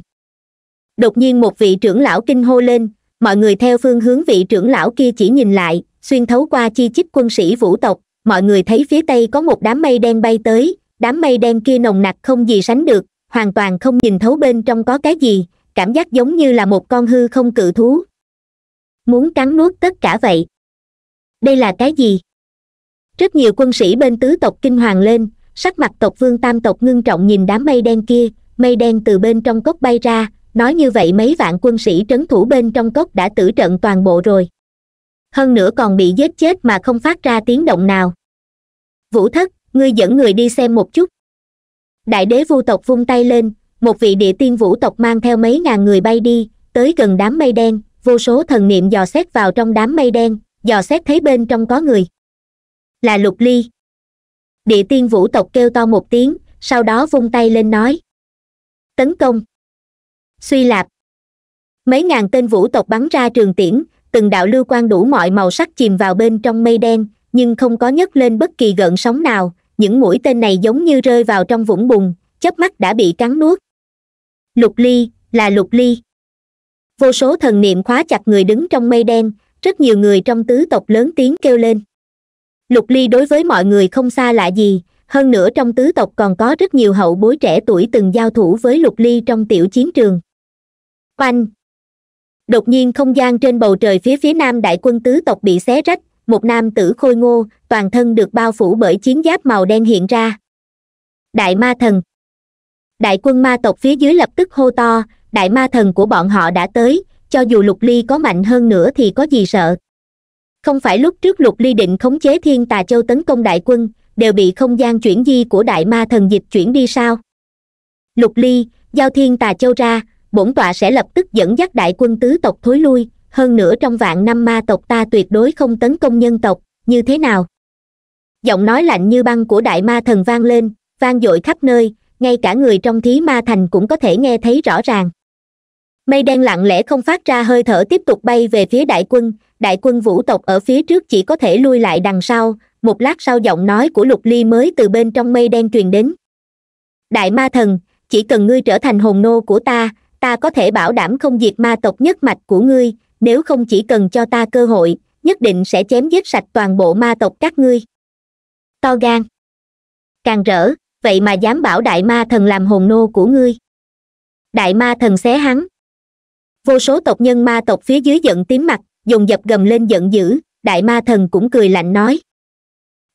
đột nhiên một vị trưởng lão kinh hô lên mọi người theo phương hướng vị trưởng lão kia chỉ nhìn lại xuyên thấu qua chi chích quân sĩ vũ tộc mọi người thấy phía tây có một đám mây đen bay tới đám mây đen kia nồng nặc không gì sánh được hoàn toàn không nhìn thấu bên trong có cái gì cảm giác giống như là một con hư không cự thú muốn cắn nuốt tất cả vậy đây là cái gì rất nhiều quân sĩ bên tứ tộc kinh hoàng lên sắc mặt tộc vương tam tộc ngưng trọng nhìn đám mây đen kia mây đen từ bên trong cốc bay ra nói như vậy mấy vạn quân sĩ trấn thủ bên trong cốc đã tử trận toàn bộ rồi hơn nữa còn bị giết chết mà không phát ra tiếng động nào vũ thất ngươi dẫn người đi xem một chút đại đế vu tộc vung tay lên một vị địa tiên vũ tộc mang theo mấy ngàn người bay đi tới gần đám mây đen vô số thần niệm dò xét vào trong đám mây đen dò xét thấy bên trong có người là lục ly địa tiên vũ tộc kêu to một tiếng sau đó vung tay lên nói tấn công suy lạp mấy ngàn tên vũ tộc bắn ra trường tiễn từng đạo lưu quan đủ mọi màu sắc chìm vào bên trong mây đen nhưng không có nhấc lên bất kỳ gợn sóng nào những mũi tên này giống như rơi vào trong vũng bùn chớp mắt đã bị cắn nuốt lục ly là lục ly vô số thần niệm khóa chặt người đứng trong mây đen rất nhiều người trong tứ tộc lớn tiếng kêu lên lục ly đối với mọi người không xa lạ gì hơn nữa trong tứ tộc còn có rất nhiều hậu bối trẻ tuổi từng giao thủ với lục ly trong tiểu chiến trường oanh đột nhiên không gian trên bầu trời phía phía nam đại quân tứ tộc bị xé rách một nam tử khôi ngô toàn thân được bao phủ bởi chiến giáp màu đen hiện ra đại ma thần đại quân ma tộc phía dưới lập tức hô to đại ma thần của bọn họ đã tới cho dù lục ly có mạnh hơn nữa thì có gì sợ không phải lúc trước lục ly định khống chế thiên tà châu tấn công đại quân đều bị không gian chuyển di của đại ma thần dịch chuyển đi sao lục ly giao thiên tà châu ra bổn tọa sẽ lập tức dẫn dắt đại quân tứ tộc thối lui hơn nữa trong vạn năm ma tộc ta tuyệt đối không tấn công nhân tộc như thế nào giọng nói lạnh như băng của đại ma thần vang lên vang dội khắp nơi ngay cả người trong thí ma thành cũng có thể nghe thấy rõ ràng mây đen lặng lẽ không phát ra hơi thở tiếp tục bay về phía đại quân đại quân vũ tộc ở phía trước chỉ có thể lui lại đằng sau một lát sau giọng nói của lục ly mới từ bên trong mây đen truyền đến đại ma thần chỉ cần ngươi trở thành hồn nô của ta ta có thể bảo đảm không diệt ma tộc nhất mạch của ngươi nếu không chỉ cần cho ta cơ hội nhất định sẽ chém giết sạch toàn bộ ma tộc các ngươi to gan càng rỡ vậy mà dám bảo đại ma thần làm hồn nô của ngươi đại ma thần xé hắn vô số tộc nhân ma tộc phía dưới giận tím mặt dùng dập gầm lên giận dữ đại ma thần cũng cười lạnh nói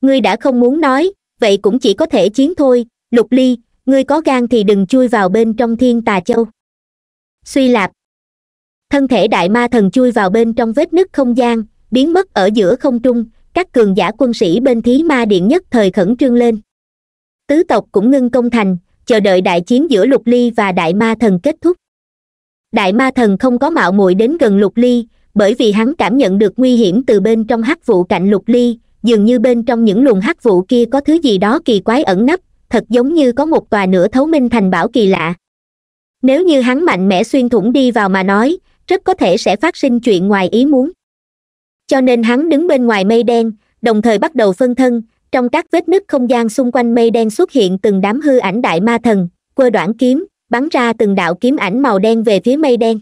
ngươi đã không muốn nói vậy cũng chỉ có thể chiến thôi lục ly ngươi có gan thì đừng chui vào bên trong thiên tà châu suy lạp thân thể đại ma thần chui vào bên trong vết nứt không gian biến mất ở giữa không trung các cường giả quân sĩ bên thí ma điện nhất thời khẩn trương lên tứ tộc cũng ngưng công thành chờ đợi đại chiến giữa lục ly và đại ma thần kết thúc đại ma thần không có mạo muội đến gần lục ly bởi vì hắn cảm nhận được nguy hiểm từ bên trong hắc vụ cạnh lục ly dường như bên trong những luồng hắc vụ kia có thứ gì đó kỳ quái ẩn nấp thật giống như có một tòa nửa thấu minh thành bảo kỳ lạ nếu như hắn mạnh mẽ xuyên thủng đi vào mà nói rất có thể sẽ phát sinh chuyện ngoài ý muốn cho nên hắn đứng bên ngoài mây đen đồng thời bắt đầu phân thân trong các vết nứt không gian xung quanh mây đen xuất hiện từng đám hư ảnh đại ma thần quơ đoạn kiếm bắn ra từng đạo kiếm ảnh màu đen về phía mây đen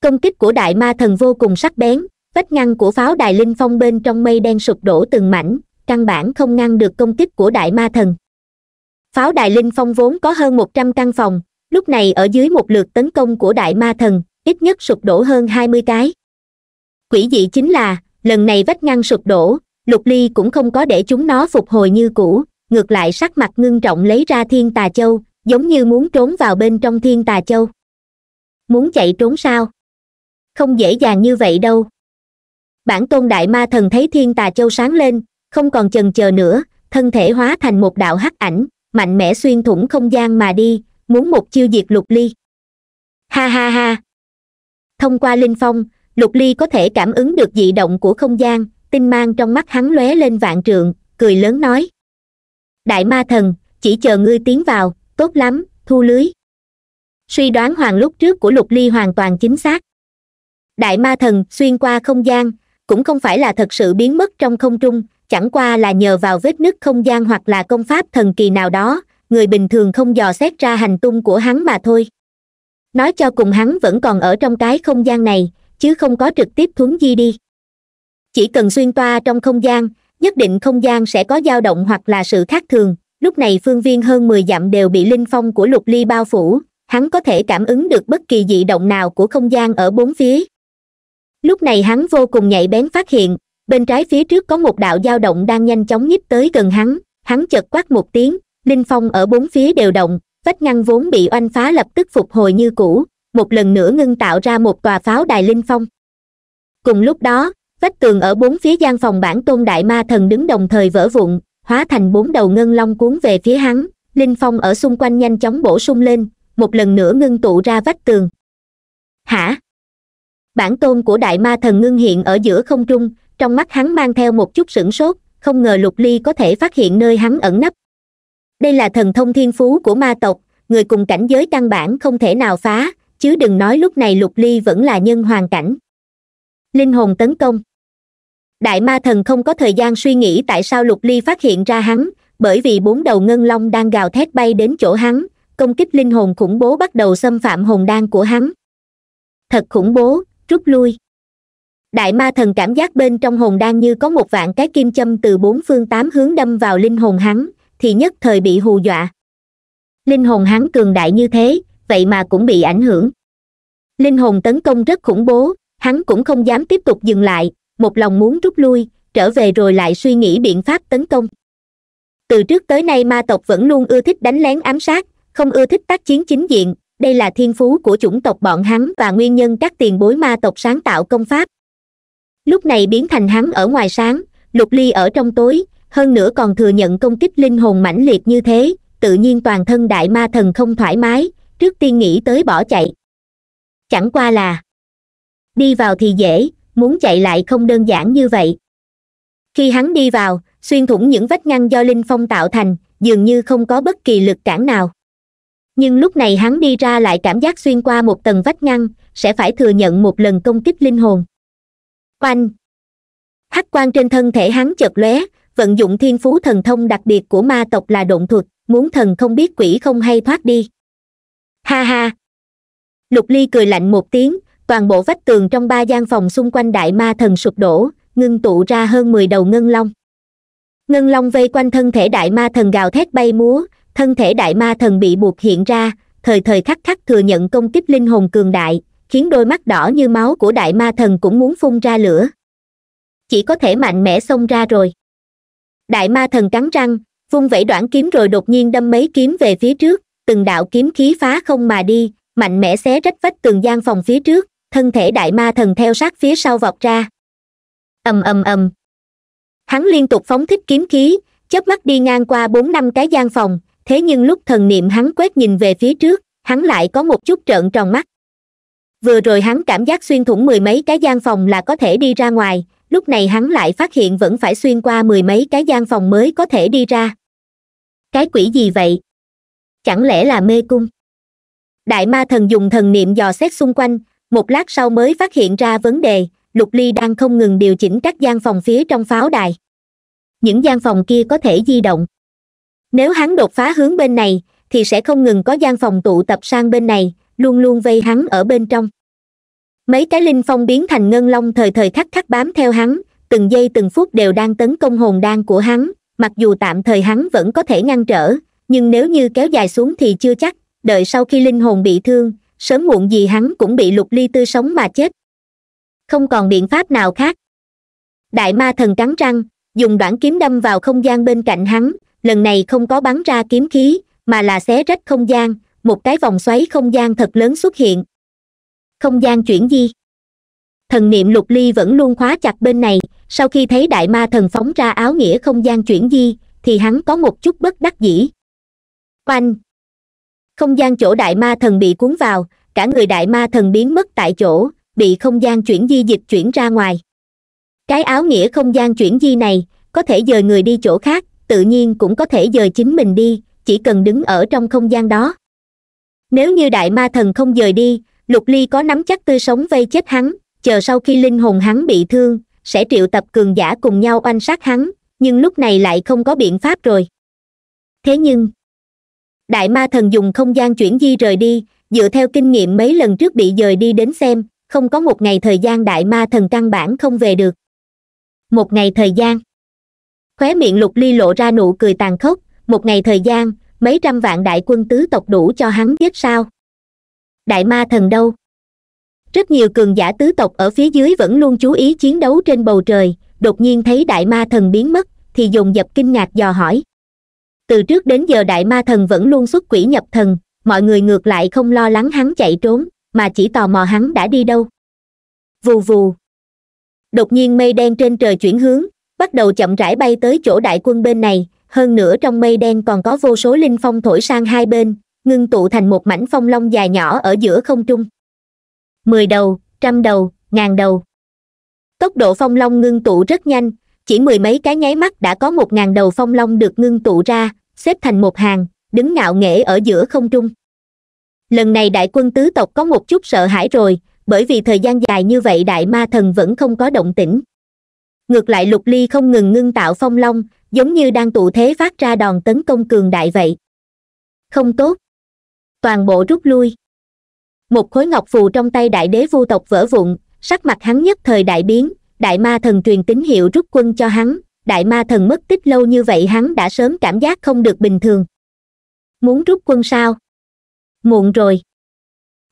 công kích của đại ma thần vô cùng sắc bén vách ngăn của pháo đài linh phong bên trong mây đen sụp đổ từng mảnh căn bản không ngăn được công kích của đại ma thần pháo đài linh phong vốn có hơn một trăm căn phòng lúc này ở dưới một lượt tấn công của đại ma thần ít nhất sụp đổ hơn hai mươi cái quỷ dị chính là lần này vách ngăn sụp đổ lục ly cũng không có để chúng nó phục hồi như cũ ngược lại sắc mặt ngưng trọng lấy ra thiên tà châu giống như muốn trốn vào bên trong thiên tà châu muốn chạy trốn sao không dễ dàng như vậy đâu bản tôn đại ma thần thấy thiên tà châu sáng lên không còn chần chờ nữa thân thể hóa thành một đạo hắc ảnh mạnh mẽ xuyên thủng không gian mà đi muốn một chiêu diệt lục ly ha ha ha thông qua linh phong lục ly có thể cảm ứng được dị động của không gian tinh mang trong mắt hắn lóe lên vạn trượng cười lớn nói đại ma thần chỉ chờ ngươi tiến vào tốt lắm thu lưới suy đoán hoàng lúc trước của lục ly hoàn toàn chính xác đại ma thần xuyên qua không gian cũng không phải là thật sự biến mất trong không trung chẳng qua là nhờ vào vết nứt không gian hoặc là công pháp thần kỳ nào đó người bình thường không dò xét ra hành tung của hắn mà thôi nói cho cùng hắn vẫn còn ở trong cái không gian này chứ không có trực tiếp thuấn di đi chỉ cần xuyên toa trong không gian nhất định không gian sẽ có dao động hoặc là sự khác thường lúc này phương viên hơn mười dặm đều bị linh phong của lục ly bao phủ hắn có thể cảm ứng được bất kỳ dị động nào của không gian ở bốn phía lúc này hắn vô cùng nhạy bén phát hiện bên trái phía trước có một đạo dao động đang nhanh chóng nhích tới gần hắn hắn chợt quát một tiếng linh phong ở bốn phía đều động vách ngăn vốn bị oanh phá lập tức phục hồi như cũ một lần nữa ngưng tạo ra một tòa pháo đài linh phong cùng lúc đó vách tường ở bốn phía gian phòng bản tôn đại ma thần đứng đồng thời vỡ vụn hóa thành bốn đầu ngân long cuốn về phía hắn linh phong ở xung quanh nhanh chóng bổ sung lên một lần nữa ngưng tụ ra vách tường hả bản tôn của đại ma thần ngưng hiện ở giữa không trung trong mắt hắn mang theo một chút sửng sốt không ngờ lục ly có thể phát hiện nơi hắn ẩn nấp đây là thần thông thiên phú của ma tộc người cùng cảnh giới căn bản không thể nào phá chứ đừng nói lúc này lục ly vẫn là nhân hoàn cảnh linh hồn tấn công đại ma thần không có thời gian suy nghĩ tại sao lục ly phát hiện ra hắn bởi vì bốn đầu ngân long đang gào thét bay đến chỗ hắn công kích linh hồn khủng bố bắt đầu xâm phạm hồn đan của hắn thật khủng bố rút lui đại ma thần cảm giác bên trong hồn đang như có một vạn cái kim châm từ bốn phương tám hướng đâm vào linh hồn hắn thì nhất thời bị hù dọa linh hồn hắn cường đại như thế vậy mà cũng bị ảnh hưởng linh hồn tấn công rất khủng bố hắn cũng không dám tiếp tục dừng lại một lòng muốn rút lui trở về rồi lại suy nghĩ biện pháp tấn công từ trước tới nay ma tộc vẫn luôn ưa thích đánh lén ám sát không ưa thích tác chiến chính diện đây là thiên phú của chủng tộc bọn hắn và nguyên nhân các tiền bối ma tộc sáng tạo công pháp lúc này biến thành hắn ở ngoài sáng lục ly ở trong tối hơn nữa còn thừa nhận công kích linh hồn mãnh liệt như thế tự nhiên toàn thân đại ma thần không thoải mái trước tiên nghĩ tới bỏ chạy chẳng qua là đi vào thì dễ muốn chạy lại không đơn giản như vậy khi hắn đi vào xuyên thủng những vách ngăn do linh phong tạo thành dường như không có bất kỳ lực cản nào nhưng lúc này hắn đi ra lại cảm giác xuyên qua một tầng vách ngăn sẽ phải thừa nhận một lần công kích linh hồn oanh hắc quan trên thân thể hắn chợt lóe vận dụng thiên phú thần thông đặc biệt của ma tộc là động thuật muốn thần không biết quỷ không hay thoát đi ha ha lục ly cười lạnh một tiếng toàn bộ vách tường trong ba gian phòng xung quanh đại ma thần sụp đổ ngưng tụ ra hơn mười đầu ngân long ngân long vây quanh thân thể đại ma thần gào thét bay múa thân thể đại ma thần bị buộc hiện ra thời thời khắc khắc thừa nhận công kích linh hồn cường đại khiến đôi mắt đỏ như máu của đại ma thần cũng muốn phun ra lửa chỉ có thể mạnh mẽ xông ra rồi đại ma thần cắn răng vung vẩy đoạn kiếm rồi đột nhiên đâm mấy kiếm về phía trước từng đạo kiếm khí phá không mà đi mạnh mẽ xé rách vách tường gian phòng phía trước thân thể đại ma thần theo sát phía sau vọt ra ầm ầm ầm hắn liên tục phóng thích kiếm khí chớp mắt đi ngang qua bốn năm cái gian phòng thế nhưng lúc thần niệm hắn quét nhìn về phía trước hắn lại có một chút trợn tròn mắt vừa rồi hắn cảm giác xuyên thủng mười mấy cái gian phòng là có thể đi ra ngoài lúc này hắn lại phát hiện vẫn phải xuyên qua mười mấy cái gian phòng mới có thể đi ra cái quỷ gì vậy chẳng lẽ là mê cung đại ma thần dùng thần niệm dò xét xung quanh một lát sau mới phát hiện ra vấn đề lục ly đang không ngừng điều chỉnh các gian phòng phía trong pháo đài những gian phòng kia có thể di động nếu hắn đột phá hướng bên này thì sẽ không ngừng có gian phòng tụ tập sang bên này luôn luôn vây hắn ở bên trong mấy cái linh phong biến thành ngân long thời thời khắc khắc bám theo hắn từng giây từng phút đều đang tấn công hồn đan của hắn mặc dù tạm thời hắn vẫn có thể ngăn trở nhưng nếu như kéo dài xuống thì chưa chắc đợi sau khi linh hồn bị thương sớm muộn gì hắn cũng bị lục ly tư sống mà chết không còn biện pháp nào khác đại ma thần cắn răng dùng đoạn kiếm đâm vào không gian bên cạnh hắn lần này không có bắn ra kiếm khí mà là xé rách không gian một cái vòng xoáy không gian thật lớn xuất hiện không gian chuyển di thần niệm lục ly vẫn luôn khóa chặt bên này sau khi thấy đại ma thần phóng ra áo nghĩa không gian chuyển di thì hắn có một chút bất đắc dĩ oanh không gian chỗ đại ma thần bị cuốn vào cả người đại ma thần biến mất tại chỗ bị không gian chuyển di dịch chuyển ra ngoài cái áo nghĩa không gian chuyển di này có thể dời người đi chỗ khác tự nhiên cũng có thể dời chính mình đi chỉ cần đứng ở trong không gian đó nếu như đại ma thần không dời đi lục ly có nắm chắc tươi sống vây chết hắn chờ sau khi linh hồn hắn bị thương sẽ triệu tập cường giả cùng nhau oanh sát hắn nhưng lúc này lại không có biện pháp rồi thế nhưng đại ma thần dùng không gian chuyển di rời đi dựa theo kinh nghiệm mấy lần trước bị dời đi đến xem không có một ngày thời gian đại ma thần căn bản không về được một ngày thời gian khóe miệng lục ly lộ ra nụ cười tàn khốc một ngày thời gian mấy trăm vạn đại quân tứ tộc đủ cho hắn giết sao đại ma thần đâu rất nhiều cường giả tứ tộc ở phía dưới vẫn luôn chú ý chiến đấu trên bầu trời đột nhiên thấy đại ma thần biến mất thì dùng dập kinh ngạc dò hỏi từ trước đến giờ đại ma thần vẫn luôn xuất quỷ nhập thần mọi người ngược lại không lo lắng hắn chạy trốn mà chỉ tò mò hắn đã đi đâu vù vù đột nhiên mây đen trên trời chuyển hướng bắt đầu chậm rãi bay tới chỗ đại quân bên này hơn nữa trong mây đen còn có vô số linh phong thổi sang hai bên ngưng tụ thành một mảnh phong long dài nhỏ ở giữa không trung mười đầu trăm đầu ngàn đầu tốc độ phong long ngưng tụ rất nhanh chỉ mười mấy cái nháy mắt đã có một ngàn đầu phong long được ngưng tụ ra xếp thành một hàng đứng ngạo nghễ ở giữa không trung lần này đại quân tứ tộc có một chút sợ hãi rồi bởi vì thời gian dài như vậy đại ma thần vẫn không có động tĩnh ngược lại lục ly không ngừng ngưng tạo phong long giống như đang tụ thế phát ra đòn tấn công cường đại vậy không tốt toàn bộ rút lui một khối ngọc phù trong tay đại đế vu tộc vỡ vụn sắc mặt hắn nhất thời đại biến đại ma thần truyền tín hiệu rút quân cho hắn đại ma thần mất tích lâu như vậy hắn đã sớm cảm giác không được bình thường muốn rút quân sao muộn rồi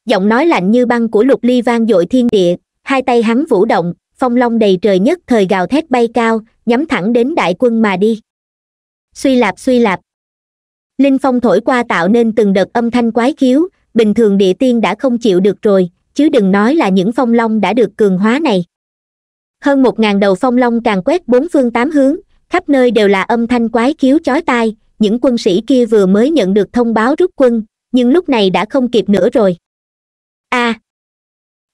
giọng nói lạnh như băng của lục ly vang dội thiên địa hai tay hắn vũ động phong long đầy trời nhất thời gào thét bay cao nhắm thẳng đến đại quân mà đi suy lạp suy lạp linh phong thổi qua tạo nên từng đợt âm thanh quái khiếu bình thường địa tiên đã không chịu được rồi chứ đừng nói là những phong long đã được cường hóa này hơn một ngàn đầu phong long càng quét bốn phương tám hướng khắp nơi đều là âm thanh quái khiếu chói tai những quân sĩ kia vừa mới nhận được thông báo rút quân nhưng lúc này đã không kịp nữa rồi a à,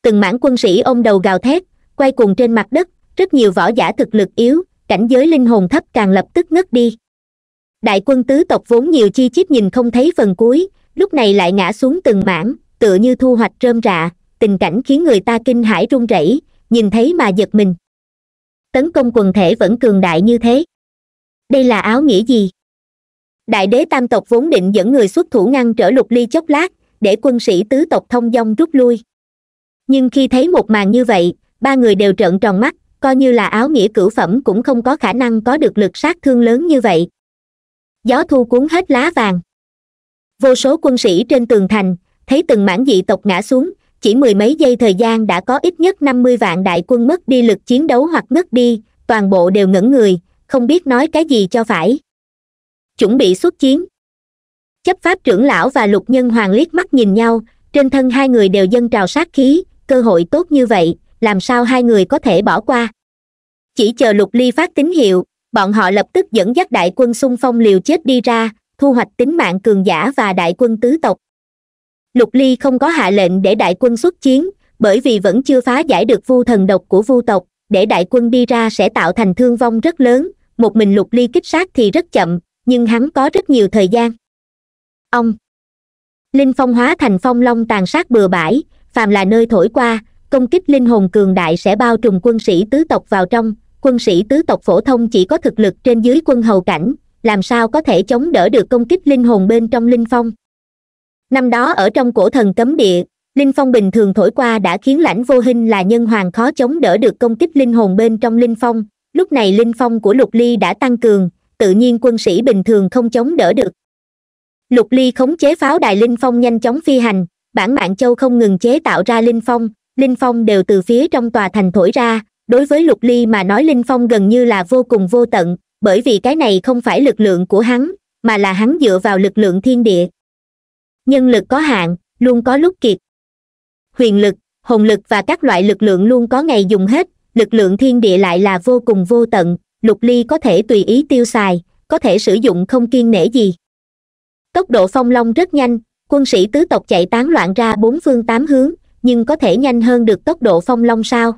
từng mảng quân sĩ ôm đầu gào thét quay cuồng trên mặt đất rất nhiều võ giả thực lực yếu cảnh giới linh hồn thấp càng lập tức ngất đi đại quân tứ tộc vốn nhiều chi chít nhìn không thấy phần cuối lúc này lại ngã xuống từng mảng tựa như thu hoạch rơm rạ tình cảnh khiến người ta kinh hãi run rẩy nhìn thấy mà giật mình tấn công quần thể vẫn cường đại như thế đây là áo nghĩa gì đại đế tam tộc vốn định dẫn người xuất thủ ngăn trở lục ly chốc lát để quân sĩ tứ tộc thông dong rút lui nhưng khi thấy một màn như vậy ba người đều trợn tròn mắt coi như là áo nghĩa cửu phẩm cũng không có khả năng có được lực sát thương lớn như vậy gió thu cuốn hết lá vàng vô số quân sĩ trên tường thành thấy từng mảng dị tộc ngã xuống chỉ mười mấy giây thời gian đã có ít nhất năm mươi vạn đại quân mất đi lực chiến đấu hoặc mất đi toàn bộ đều ngẩn người không biết nói cái gì cho phải chuẩn bị xuất chiến chấp pháp trưởng lão và lục nhân hoàng liếc mắt nhìn nhau trên thân hai người đều dâng trào sát khí cơ hội tốt như vậy làm sao hai người có thể bỏ qua chỉ chờ lục ly phát tín hiệu bọn họ lập tức dẫn dắt đại quân xung phong liều chết đi ra thu hoạch tính mạng cường giả và đại quân tứ tộc lục ly không có hạ lệnh để đại quân xuất chiến bởi vì vẫn chưa phá giải được vu thần độc của vu tộc để đại quân đi ra sẽ tạo thành thương vong rất lớn một mình lục ly kích sát thì rất chậm nhưng hắn có rất nhiều thời gian ông linh phong hóa thành phong long tàn sát bừa bãi phàm là nơi thổi qua công kích linh hồn cường đại sẽ bao trùm quân sĩ tứ tộc vào trong quân sĩ tứ tộc phổ thông chỉ có thực lực trên dưới quân hầu cảnh làm sao có thể chống đỡ được công kích linh hồn bên trong linh phong năm đó ở trong cổ thần cấm địa linh phong bình thường thổi qua đã khiến lãnh vô hình là nhân hoàng khó chống đỡ được công kích linh hồn bên trong linh phong lúc này linh phong của lục ly đã tăng cường tự nhiên quân sĩ bình thường không chống đỡ được lục ly khống chế pháo đài linh phong nhanh chóng phi hành bản mạng châu không ngừng chế tạo ra linh phong linh phong đều từ phía trong tòa thành thổi ra đối với lục ly mà nói linh phong gần như là vô cùng vô tận bởi vì cái này không phải lực lượng của hắn mà là hắn dựa vào lực lượng thiên địa nhân lực có hạn luôn có lúc kiệt huyền lực hồn lực và các loại lực lượng luôn có ngày dùng hết lực lượng thiên địa lại là vô cùng vô tận lục ly có thể tùy ý tiêu xài có thể sử dụng không kiên nể gì tốc độ phong long rất nhanh quân sĩ tứ tộc chạy tán loạn ra bốn phương tám hướng nhưng có thể nhanh hơn được tốc độ phong long sao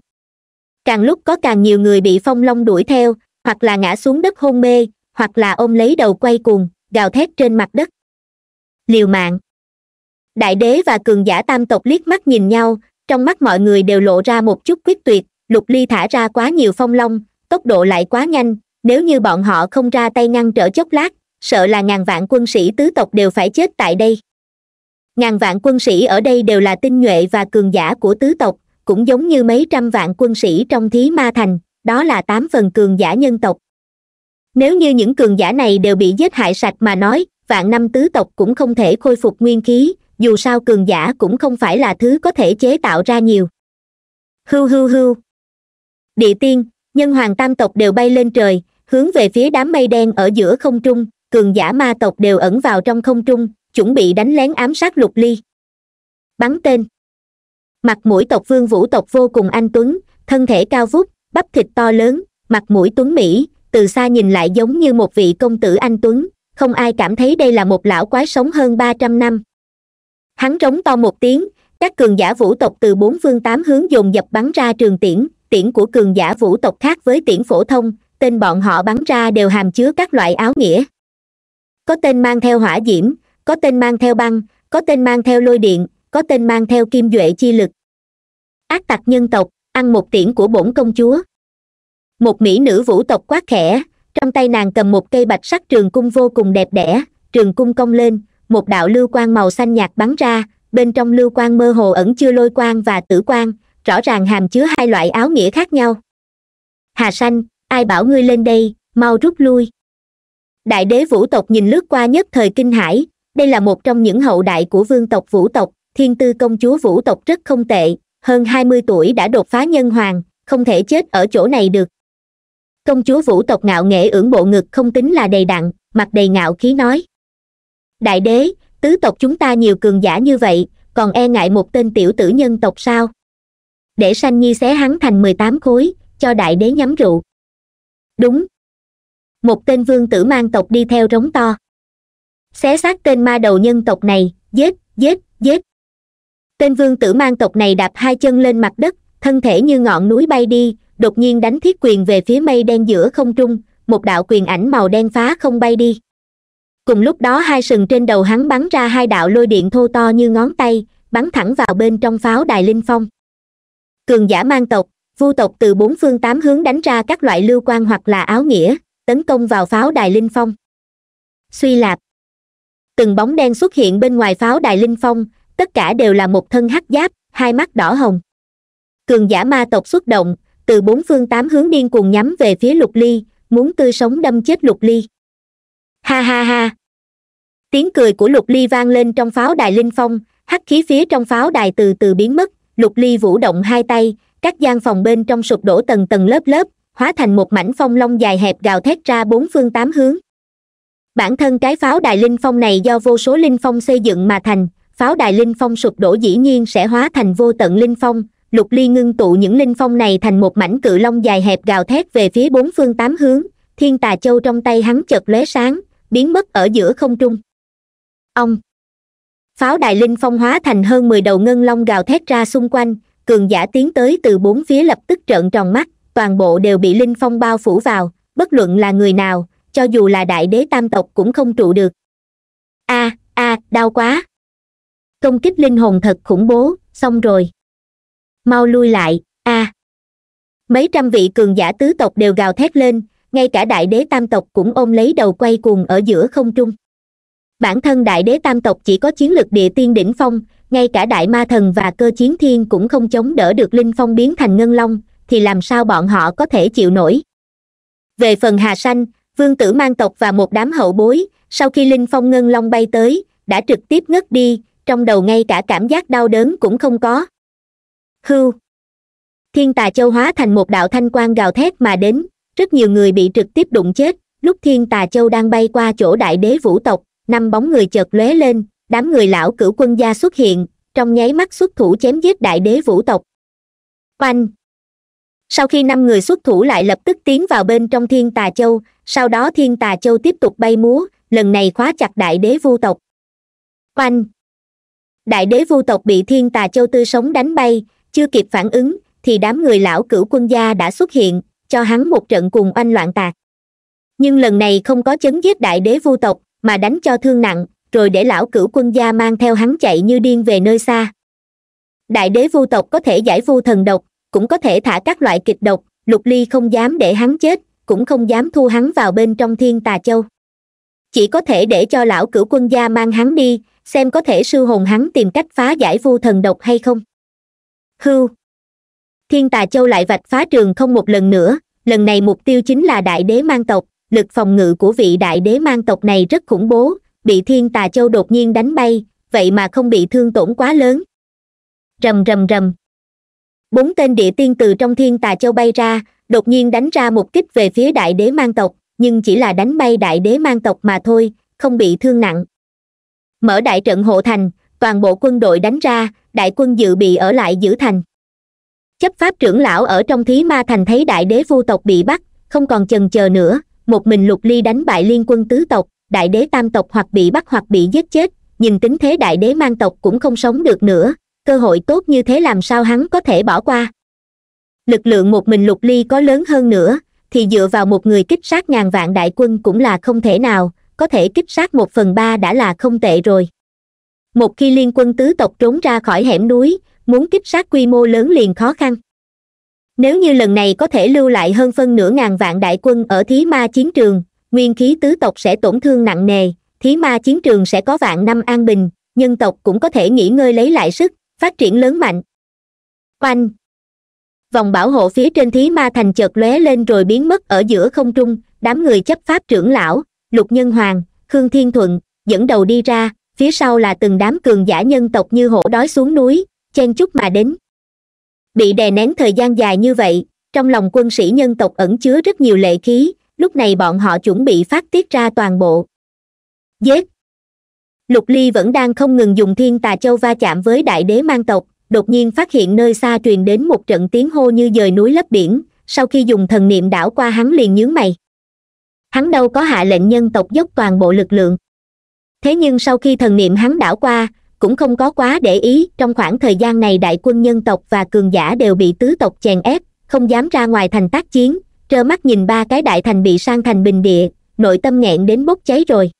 càng lúc có càng nhiều người bị phong long đuổi theo hoặc là ngã xuống đất hôn mê hoặc là ôm lấy đầu quay cuồng gào thét trên mặt đất liều mạng đại đế và cường giả tam tộc liếc mắt nhìn nhau trong mắt mọi người đều lộ ra một chút quyết tuyệt lục ly thả ra quá nhiều phong long tốc độ lại quá nhanh nếu như bọn họ không ra tay ngăn trở chốc lát sợ là ngàn vạn quân sĩ tứ tộc đều phải chết tại đây ngàn vạn quân sĩ ở đây đều là tinh nhuệ và cường giả của tứ tộc cũng giống như mấy trăm vạn quân sĩ trong thí ma thành đó là tám phần cường giả nhân tộc nếu như những cường giả này đều bị giết hại sạch mà nói vạn năm tứ tộc cũng không thể khôi phục nguyên khí dù sao cường giả cũng không phải là thứ có thể chế tạo ra nhiều hưu hưu hưu địa tiên nhân hoàng tam tộc đều bay lên trời hướng về phía đám mây đen ở giữa không trung cường giả ma tộc đều ẩn vào trong không trung chuẩn bị đánh lén ám sát lục ly bắn tên mặt mũi tộc vương vũ tộc vô cùng anh tuấn thân thể cao vút bắp thịt to lớn mặt mũi tuấn mỹ từ xa nhìn lại giống như một vị công tử anh tuấn không ai cảm thấy đây là một lão quái sống hơn ba trăm năm hắn trống to một tiếng các cường giả vũ tộc từ bốn phương tám hướng dồn dập bắn ra trường tiễn tiễn của cường giả vũ tộc khác với tiễn phổ thông tên bọn họ bắn ra đều hàm chứa các loại áo nghĩa có tên mang theo hỏa diễm có tên mang theo băng có tên mang theo lôi điện có tên mang theo kim duệ chi lực ác tặc nhân tộc ăn một tiễn của bổn công chúa một mỹ nữ vũ tộc quát khẽ trong tay nàng cầm một cây bạch sắc trường cung vô cùng đẹp đẽ trường cung cong lên một đạo lưu quang màu xanh nhạt bắn ra bên trong lưu quang mơ hồ ẩn chưa lôi quang và tử quang rõ ràng hàm chứa hai loại áo nghĩa khác nhau hà sanh ai bảo ngươi lên đây mau rút lui đại đế vũ tộc nhìn lướt qua nhất thời kinh hãi đây là một trong những hậu đại của vương tộc vũ tộc thiên tư công chúa vũ tộc rất không tệ hơn hai mươi tuổi đã đột phá nhân hoàng không thể chết ở chỗ này được công chúa vũ tộc ngạo nghễ ưỡng bộ ngực không tính là đầy đặn mặt đầy ngạo khí nói đại đế tứ tộc chúng ta nhiều cường giả như vậy còn e ngại một tên tiểu tử nhân tộc sao để sanh nhi xé hắn thành mười tám khối cho đại đế nhắm rượu đúng một tên vương tử mang tộc đi theo rống to xé xác tên ma đầu nhân tộc này giết giết giết tên vương tử mang tộc này đạp hai chân lên mặt đất thân thể như ngọn núi bay đi đột nhiên đánh thiết quyền về phía mây đen giữa không trung một đạo quyền ảnh màu đen phá không bay đi cùng lúc đó hai sừng trên đầu hắn bắn ra hai đạo lôi điện thô to như ngón tay bắn thẳng vào bên trong pháo đài linh phong cường giả mang tộc vu tộc từ bốn phương tám hướng đánh ra các loại lưu quan hoặc là áo nghĩa tấn công vào pháo đài linh phong suy lạp từng bóng đen xuất hiện bên ngoài pháo đài linh phong tất cả đều là một thân hắc giáp hai mắt đỏ hồng cường giả ma tộc xuất động từ bốn phương tám hướng điên cuồng nhắm về phía lục ly muốn tươi sống đâm chết lục ly ha ha ha tiếng cười của lục ly vang lên trong pháo đài linh phong hắc khí phía trong pháo đài từ từ biến mất lục ly vũ động hai tay các gian phòng bên trong sụp đổ tầng tầng lớp lớp hóa thành một mảnh phong long dài hẹp gào thét ra bốn phương tám hướng bản thân cái pháo đài linh phong này do vô số linh phong xây dựng mà thành pháo đài linh phong sụp đổ dĩ nhiên sẽ hóa thành vô tận linh phong lục ly ngưng tụ những linh phong này thành một mảnh cự long dài hẹp gào thét về phía bốn phương tám hướng thiên tà châu trong tay hắn chợt lóe sáng biến mất ở giữa không trung ông pháo đài linh phong hóa thành hơn mười đầu ngân long gào thét ra xung quanh cường giả tiến tới từ bốn phía lập tức trợn tròn mắt toàn bộ đều bị linh phong bao phủ vào bất luận là người nào cho dù là đại đế tam tộc cũng không trụ được a à, a à, đau quá công kích linh hồn thật khủng bố xong rồi mau lui lại a à. mấy trăm vị cường giả tứ tộc đều gào thét lên ngay cả đại đế tam tộc cũng ôm lấy đầu quay cuồng ở giữa không trung bản thân đại đế tam tộc chỉ có chiến lực địa tiên đỉnh phong ngay cả đại ma thần và cơ chiến thiên cũng không chống đỡ được linh phong biến thành ngân long thì làm sao bọn họ có thể chịu nổi về phần hà sanh vương tử mang tộc và một đám hậu bối sau khi linh phong ngân long bay tới đã trực tiếp ngất đi trong đầu ngay cả cảm giác đau đớn cũng không có hưu thiên tà châu hóa thành một đạo thanh quan gào thét mà đến rất nhiều người bị trực tiếp đụng chết lúc thiên tà châu đang bay qua chỗ đại đế vũ tộc năm bóng người chợt lóe lên đám người lão cửu quân gia xuất hiện trong nháy mắt xuất thủ chém giết đại đế vũ tộc oanh sau khi năm người xuất thủ lại lập tức tiến vào bên trong thiên tà châu sau đó thiên tà châu tiếp tục bay múa lần này khóa chặt đại đế vu tộc oanh đại đế vu tộc bị thiên tà châu tư sống đánh bay chưa kịp phản ứng thì đám người lão cửu quân gia đã xuất hiện cho hắn một trận cùng oanh loạn tạc nhưng lần này không có chấn giết đại đế vu tộc mà đánh cho thương nặng rồi để lão cửu quân gia mang theo hắn chạy như điên về nơi xa đại đế vu tộc có thể giải vu thần độc cũng có thể thả các loại kịch độc lục ly không dám để hắn chết cũng không dám thu hắn vào bên trong thiên tà châu chỉ có thể để cho lão cửu quân gia mang hắn đi xem có thể sư hồn hắn tìm cách phá giải vu thần độc hay không hưu thiên tà châu lại vạch phá trường không một lần nữa lần này mục tiêu chính là đại đế mang tộc lực phòng ngự của vị đại đế mang tộc này rất khủng bố bị thiên tà châu đột nhiên đánh bay vậy mà không bị thương tổn quá lớn rầm rầm rầm bốn tên địa tiên từ trong thiên tà châu bay ra đột nhiên đánh ra một kích về phía đại đế mang tộc nhưng chỉ là đánh bay đại đế mang tộc mà thôi không bị thương nặng mở đại trận hộ thành toàn bộ quân đội đánh ra đại quân dự bị ở lại giữ thành chấp pháp trưởng lão ở trong thí ma thành thấy đại đế vu tộc bị bắt không còn chần chờ nữa một mình lục ly đánh bại liên quân tứ tộc đại đế tam tộc hoặc bị bắt hoặc bị giết chết nhìn tính thế đại đế mang tộc cũng không sống được nữa cơ hội tốt như thế làm sao hắn có thể bỏ qua lực lượng một mình lục ly có lớn hơn nữa thì dựa vào một người kích sát ngàn vạn đại quân cũng là không thể nào có thể kích sát một phần ba đã là không tệ rồi một khi liên quân tứ tộc trốn ra khỏi hẻm núi muốn kích sát quy mô lớn liền khó khăn nếu như lần này có thể lưu lại hơn phân nửa ngàn vạn đại quân ở thí ma chiến trường nguyên khí tứ tộc sẽ tổn thương nặng nề thí ma chiến trường sẽ có vạn năm an bình nhân tộc cũng có thể nghỉ ngơi lấy lại sức phát triển lớn mạnh oanh vòng bảo hộ phía trên thí ma thành chợt lóe lên rồi biến mất ở giữa không trung đám người chấp pháp trưởng lão lục nhân hoàng khương thiên thuận dẫn đầu đi ra phía sau là từng đám cường giả nhân tộc như hổ đói xuống núi chen chúc mà đến bị đè nén thời gian dài như vậy trong lòng quân sĩ nhân tộc ẩn chứa rất nhiều lệ khí lúc này bọn họ chuẩn bị phát tiết ra toàn bộ giết lục ly vẫn đang không ngừng dùng thiên tà châu va chạm với đại đế mang tộc đột nhiên phát hiện nơi xa truyền đến một trận tiếng hô như dời núi lấp biển sau khi dùng thần niệm đảo qua hắn liền nhướng mày hắn đâu có hạ lệnh nhân tộc dốc toàn bộ lực lượng thế nhưng sau khi thần niệm hắn đảo qua cũng không có quá để ý trong khoảng thời gian này đại quân nhân tộc và cường giả đều bị tứ tộc chèn ép không dám ra ngoài thành tác chiến trơ mắt nhìn ba cái đại thành bị sang thành bình địa nội tâm nghẹn đến bốc cháy rồi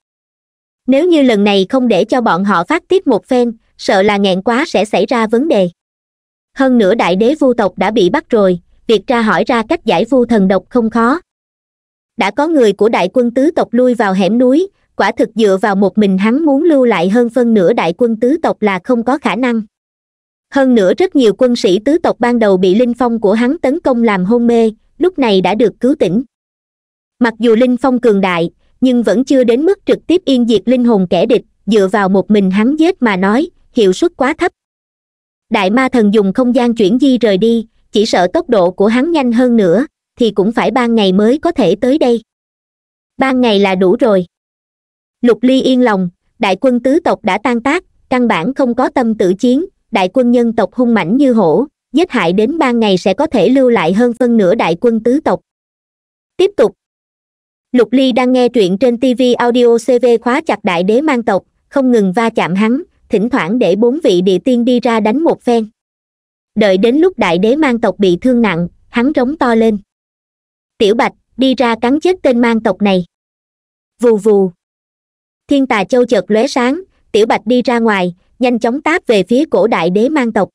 nếu như lần này không để cho bọn họ phát tiết một phen sợ là nghẹn quá sẽ xảy ra vấn đề hơn nữa đại đế vu tộc đã bị bắt rồi việc tra hỏi ra cách giải vu thần độc không khó đã có người của đại quân tứ tộc lui vào hẻm núi quả thực dựa vào một mình hắn muốn lưu lại hơn phân nửa đại quân tứ tộc là không có khả năng hơn nữa rất nhiều quân sĩ tứ tộc ban đầu bị linh phong của hắn tấn công làm hôn mê lúc này đã được cứu tỉnh mặc dù linh phong cường đại nhưng vẫn chưa đến mức trực tiếp yên diệt linh hồn kẻ địch dựa vào một mình hắn giết mà nói hiệu suất quá thấp đại ma thần dùng không gian chuyển di rời đi chỉ sợ tốc độ của hắn nhanh hơn nữa thì cũng phải ban ngày mới có thể tới đây ban ngày là đủ rồi lục ly yên lòng đại quân tứ tộc đã tan tác căn bản không có tâm tử chiến đại quân nhân tộc hung mãnh như hổ giết hại đến ban ngày sẽ có thể lưu lại hơn phân nửa đại quân tứ tộc tiếp tục lục ly đang nghe truyện trên tv audio cv khóa chặt đại đế mang tộc không ngừng va chạm hắn thỉnh thoảng để bốn vị địa tiên đi ra đánh một phen đợi đến lúc đại đế mang tộc bị thương nặng hắn rống to lên tiểu bạch đi ra cắn chết tên mang tộc này vù vù thiên tà châu chợt lóe sáng tiểu bạch đi ra ngoài nhanh chóng táp về phía cổ đại đế mang tộc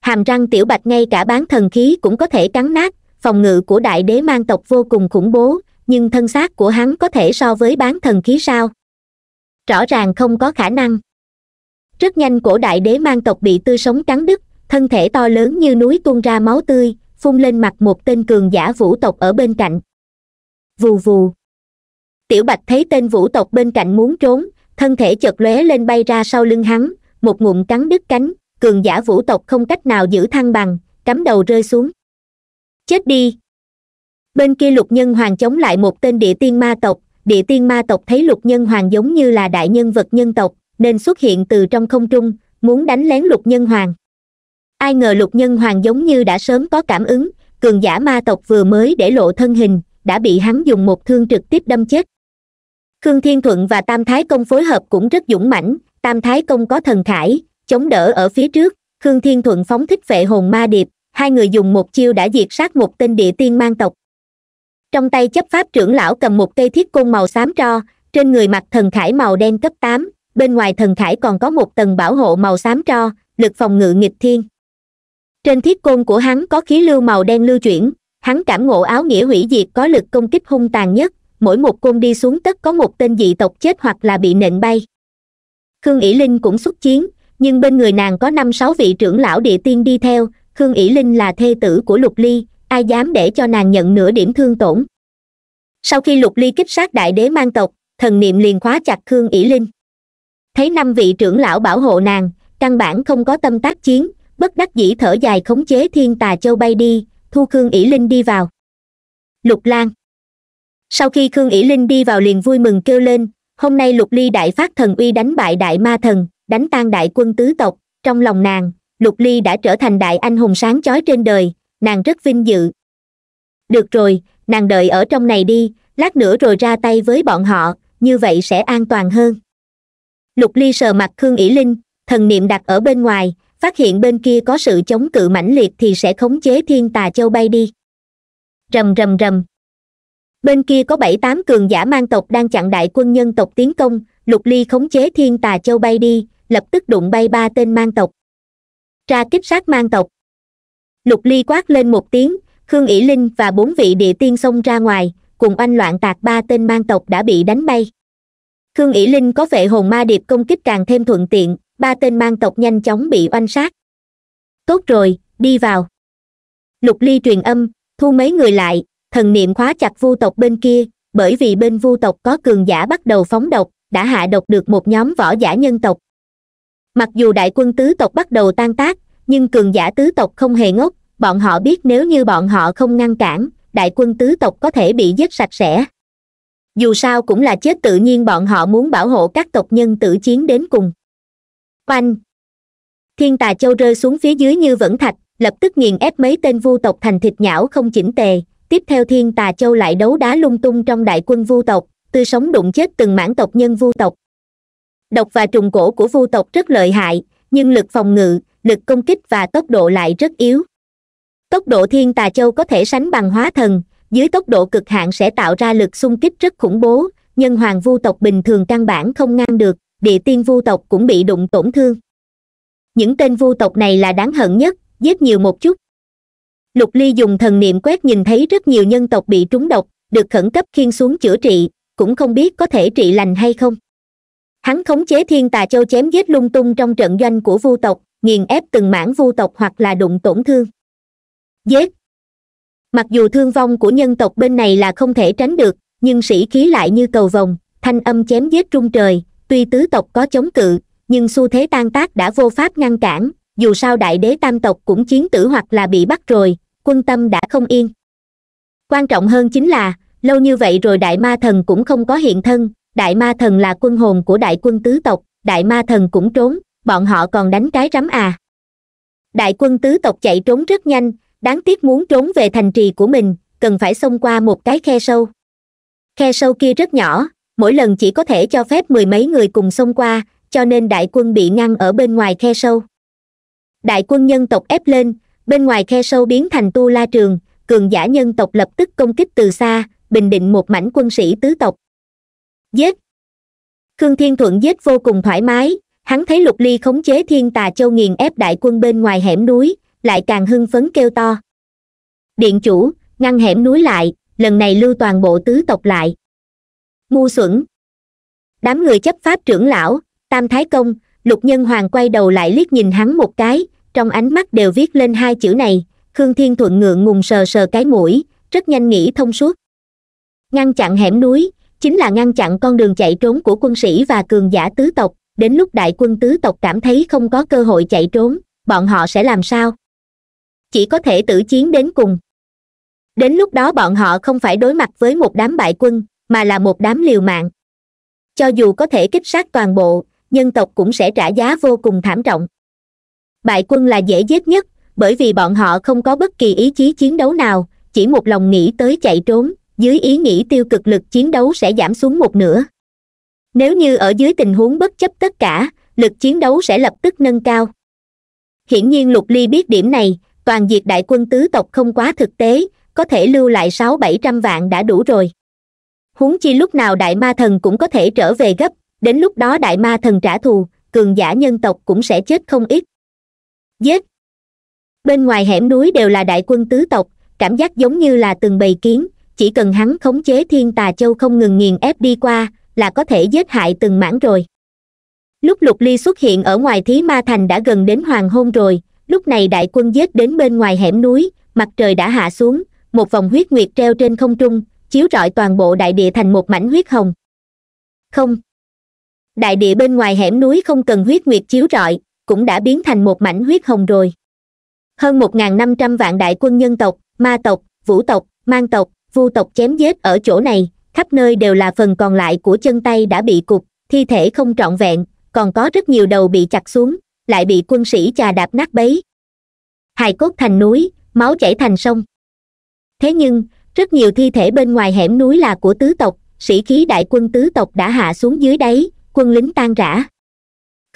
hàm răng tiểu bạch ngay cả bán thần khí cũng có thể cắn nát phòng ngự của đại đế mang tộc vô cùng khủng bố nhưng thân xác của hắn có thể so với bán thần khí sao rõ ràng không có khả năng rất nhanh cổ đại đế mang tộc bị tư sống cắn đứt thân thể to lớn như núi tuôn ra máu tươi phun lên mặt một tên cường giả vũ tộc ở bên cạnh vù vù tiểu bạch thấy tên vũ tộc bên cạnh muốn trốn thân thể chợt lóe lên bay ra sau lưng hắn một ngụm cắn đứt cánh cường giả vũ tộc không cách nào giữ thăng bằng cắm đầu rơi xuống chết đi bên kia lục nhân hoàng chống lại một tên địa tiên ma tộc địa tiên ma tộc thấy lục nhân hoàng giống như là đại nhân vật nhân tộc nên xuất hiện từ trong không trung muốn đánh lén lục nhân hoàng ai ngờ lục nhân hoàng giống như đã sớm có cảm ứng cường giả ma tộc vừa mới để lộ thân hình đã bị hắn dùng một thương trực tiếp đâm chết khương thiên thuận và tam thái công phối hợp cũng rất dũng mãnh tam thái công có thần khải chống đỡ ở phía trước khương thiên thuận phóng thích vệ hồn ma điệp hai người dùng một chiêu đã diệt sát một tên địa tiên mang tộc trong tay chấp pháp trưởng lão cầm một cây thiết côn màu xám tro trên người mặc thần khải màu đen cấp tám bên ngoài thần khải còn có một tầng bảo hộ màu xám tro lực phòng ngự nghịch thiên trên thiết côn của hắn có khí lưu màu đen lưu chuyển hắn cảm ngộ áo nghĩa hủy diệt có lực công kích hung tàn nhất mỗi một côn đi xuống tất có một tên dị tộc chết hoặc là bị nện bay khương ỷ linh cũng xuất chiến nhưng bên người nàng có năm sáu vị trưởng lão địa tiên đi theo khương ỷ linh là thê tử của lục ly ai dám để cho nàng nhận nửa điểm thương tổn sau khi lục ly kích sát đại đế mang tộc thần niệm liền khóa chặt khương ỷ linh thấy năm vị trưởng lão bảo hộ nàng căn bản không có tâm tác chiến bất đắc dĩ thở dài khống chế thiên tà châu bay đi thu khương ỷ linh đi vào lục lan sau khi khương ỷ linh đi vào liền vui mừng kêu lên hôm nay lục ly đại phát thần uy đánh bại đại ma thần đánh tan đại quân tứ tộc trong lòng nàng lục ly đã trở thành đại anh hùng sáng chói trên đời nàng rất vinh dự được rồi nàng đợi ở trong này đi lát nữa rồi ra tay với bọn họ như vậy sẽ an toàn hơn lục ly sờ mặt khương ỷ linh thần niệm đặt ở bên ngoài phát hiện bên kia có sự chống cự mãnh liệt thì sẽ khống chế thiên tà châu bay đi rầm rầm rầm bên kia có bảy tám cường giả mang tộc đang chặn đại quân nhân tộc tiến công lục ly khống chế thiên tà châu bay đi lập tức đụng bay ba tên mang tộc tra kích sát mang tộc lục ly quát lên một tiếng khương ỷ linh và bốn vị địa tiên xông ra ngoài cùng oanh loạn tạc ba tên mang tộc đã bị đánh bay khương ỷ linh có vệ hồn ma điệp công kích càng thêm thuận tiện ba tên mang tộc nhanh chóng bị oanh sát tốt rồi đi vào lục ly truyền âm thu mấy người lại thần niệm khóa chặt vu tộc bên kia bởi vì bên vu tộc có cường giả bắt đầu phóng độc đã hạ độc được một nhóm võ giả nhân tộc mặc dù đại quân tứ tộc bắt đầu tan tác nhưng cường giả tứ tộc không hề ngốc bọn họ biết nếu như bọn họ không ngăn cản đại quân tứ tộc có thể bị giết sạch sẽ dù sao cũng là chết tự nhiên bọn họ muốn bảo hộ các tộc nhân tử chiến đến cùng oanh thiên tà châu rơi xuống phía dưới như vẫn thạch lập tức nghiền ép mấy tên vu tộc thành thịt nhão không chỉnh tề tiếp theo thiên tà châu lại đấu đá lung tung trong đại quân vu tộc tươi sống đụng chết từng mảng tộc nhân vu tộc độc và trùng cổ của vu tộc rất lợi hại nhưng lực phòng ngự lực công kích và tốc độ lại rất yếu tốc độ thiên tà châu có thể sánh bằng hóa thần dưới tốc độ cực hạn sẽ tạo ra lực xung kích rất khủng bố nhân hoàng vu tộc bình thường căn bản không ngăn được địa tiên vu tộc cũng bị đụng tổn thương những tên vu tộc này là đáng hận nhất giết nhiều một chút lục ly dùng thần niệm quét nhìn thấy rất nhiều nhân tộc bị trúng độc được khẩn cấp khiên xuống chữa trị cũng không biết có thể trị lành hay không hắn khống chế thiên tà châu chém giết lung tung trong trận doanh của vu tộc nghiền ép từng mảng vu tộc hoặc là đụng tổn thương giết mặc dù thương vong của nhân tộc bên này là không thể tránh được nhưng sĩ khí lại như cầu vồng thanh âm chém giết trung trời tuy tứ tộc có chống cự nhưng xu thế tan tác đã vô pháp ngăn cản dù sao đại đế tam tộc cũng chiến tử hoặc là bị bắt rồi quân tâm đã không yên quan trọng hơn chính là lâu như vậy rồi đại ma thần cũng không có hiện thân đại ma thần là quân hồn của đại quân tứ tộc đại ma thần cũng trốn bọn họ còn đánh cái rắm à đại quân tứ tộc chạy trốn rất nhanh đáng tiếc muốn trốn về thành trì của mình cần phải xông qua một cái khe sâu khe sâu kia rất nhỏ mỗi lần chỉ có thể cho phép mười mấy người cùng xông qua cho nên đại quân bị ngăn ở bên ngoài khe sâu đại quân nhân tộc ép lên bên ngoài khe sâu biến thành tu la trường cường giả nhân tộc lập tức công kích từ xa bình định một mảnh quân sĩ tứ tộc giết khương thiên thuận giết vô cùng thoải mái hắn thấy lục ly khống chế thiên tà châu nghiền ép đại quân bên ngoài hẻm núi lại càng hưng phấn kêu to điện chủ ngăn hẻm núi lại lần này lưu toàn bộ tứ tộc lại ngu xuẩn đám người chấp pháp trưởng lão tam thái công lục nhân hoàng quay đầu lại liếc nhìn hắn một cái trong ánh mắt đều viết lên hai chữ này khương thiên thuận ngượng ngùng sờ sờ cái mũi rất nhanh nghĩ thông suốt ngăn chặn hẻm núi chính là ngăn chặn con đường chạy trốn của quân sĩ và cường giả tứ tộc đến lúc đại quân tứ tộc cảm thấy không có cơ hội chạy trốn bọn họ sẽ làm sao chỉ có thể tử chiến đến cùng đến lúc đó bọn họ không phải đối mặt với một đám bại quân mà là một đám liều mạng cho dù có thể kích sát toàn bộ nhân tộc cũng sẽ trả giá vô cùng thảm trọng bại quân là dễ giết nhất bởi vì bọn họ không có bất kỳ ý chí chiến đấu nào chỉ một lòng nghĩ tới chạy trốn dưới ý nghĩ tiêu cực lực chiến đấu sẽ giảm xuống một nửa nếu như ở dưới tình huống bất chấp tất cả lực chiến đấu sẽ lập tức nâng cao hiển nhiên lục ly biết điểm này toàn diệt đại quân tứ tộc không quá thực tế có thể lưu lại sáu bảy trăm vạn đã đủ rồi huống chi lúc nào đại ma thần cũng có thể trở về gấp đến lúc đó đại ma thần trả thù cường giả nhân tộc cũng sẽ chết không ít giết bên ngoài hẻm núi đều là đại quân tứ tộc cảm giác giống như là từng bầy kiến chỉ cần hắn khống chế thiên tà châu không ngừng nghiền ép đi qua là có thể giết hại từng mảng rồi lúc lục ly xuất hiện ở ngoài thí ma thành đã gần đến hoàng hôn rồi lúc này đại quân giết đến bên ngoài hẻm núi mặt trời đã hạ xuống một vòng huyết nguyệt treo trên không trung chiếu rọi toàn bộ đại địa thành một mảnh huyết hồng không đại địa bên ngoài hẻm núi không cần huyết nguyệt chiếu rọi cũng đã biến thành một mảnh huyết hồng rồi hơn một ngàn năm trăm vạn đại quân nhân tộc ma tộc vũ tộc mang tộc vu tộc chém giết ở chỗ này khắp nơi đều là phần còn lại của chân tay đã bị cụt thi thể không trọn vẹn còn có rất nhiều đầu bị chặt xuống lại bị quân sĩ chà đạp nát bấy hài cốt thành núi máu chảy thành sông thế nhưng rất nhiều thi thể bên ngoài hẻm núi là của tứ tộc sĩ khí đại quân tứ tộc đã hạ xuống dưới đáy quân lính tan rã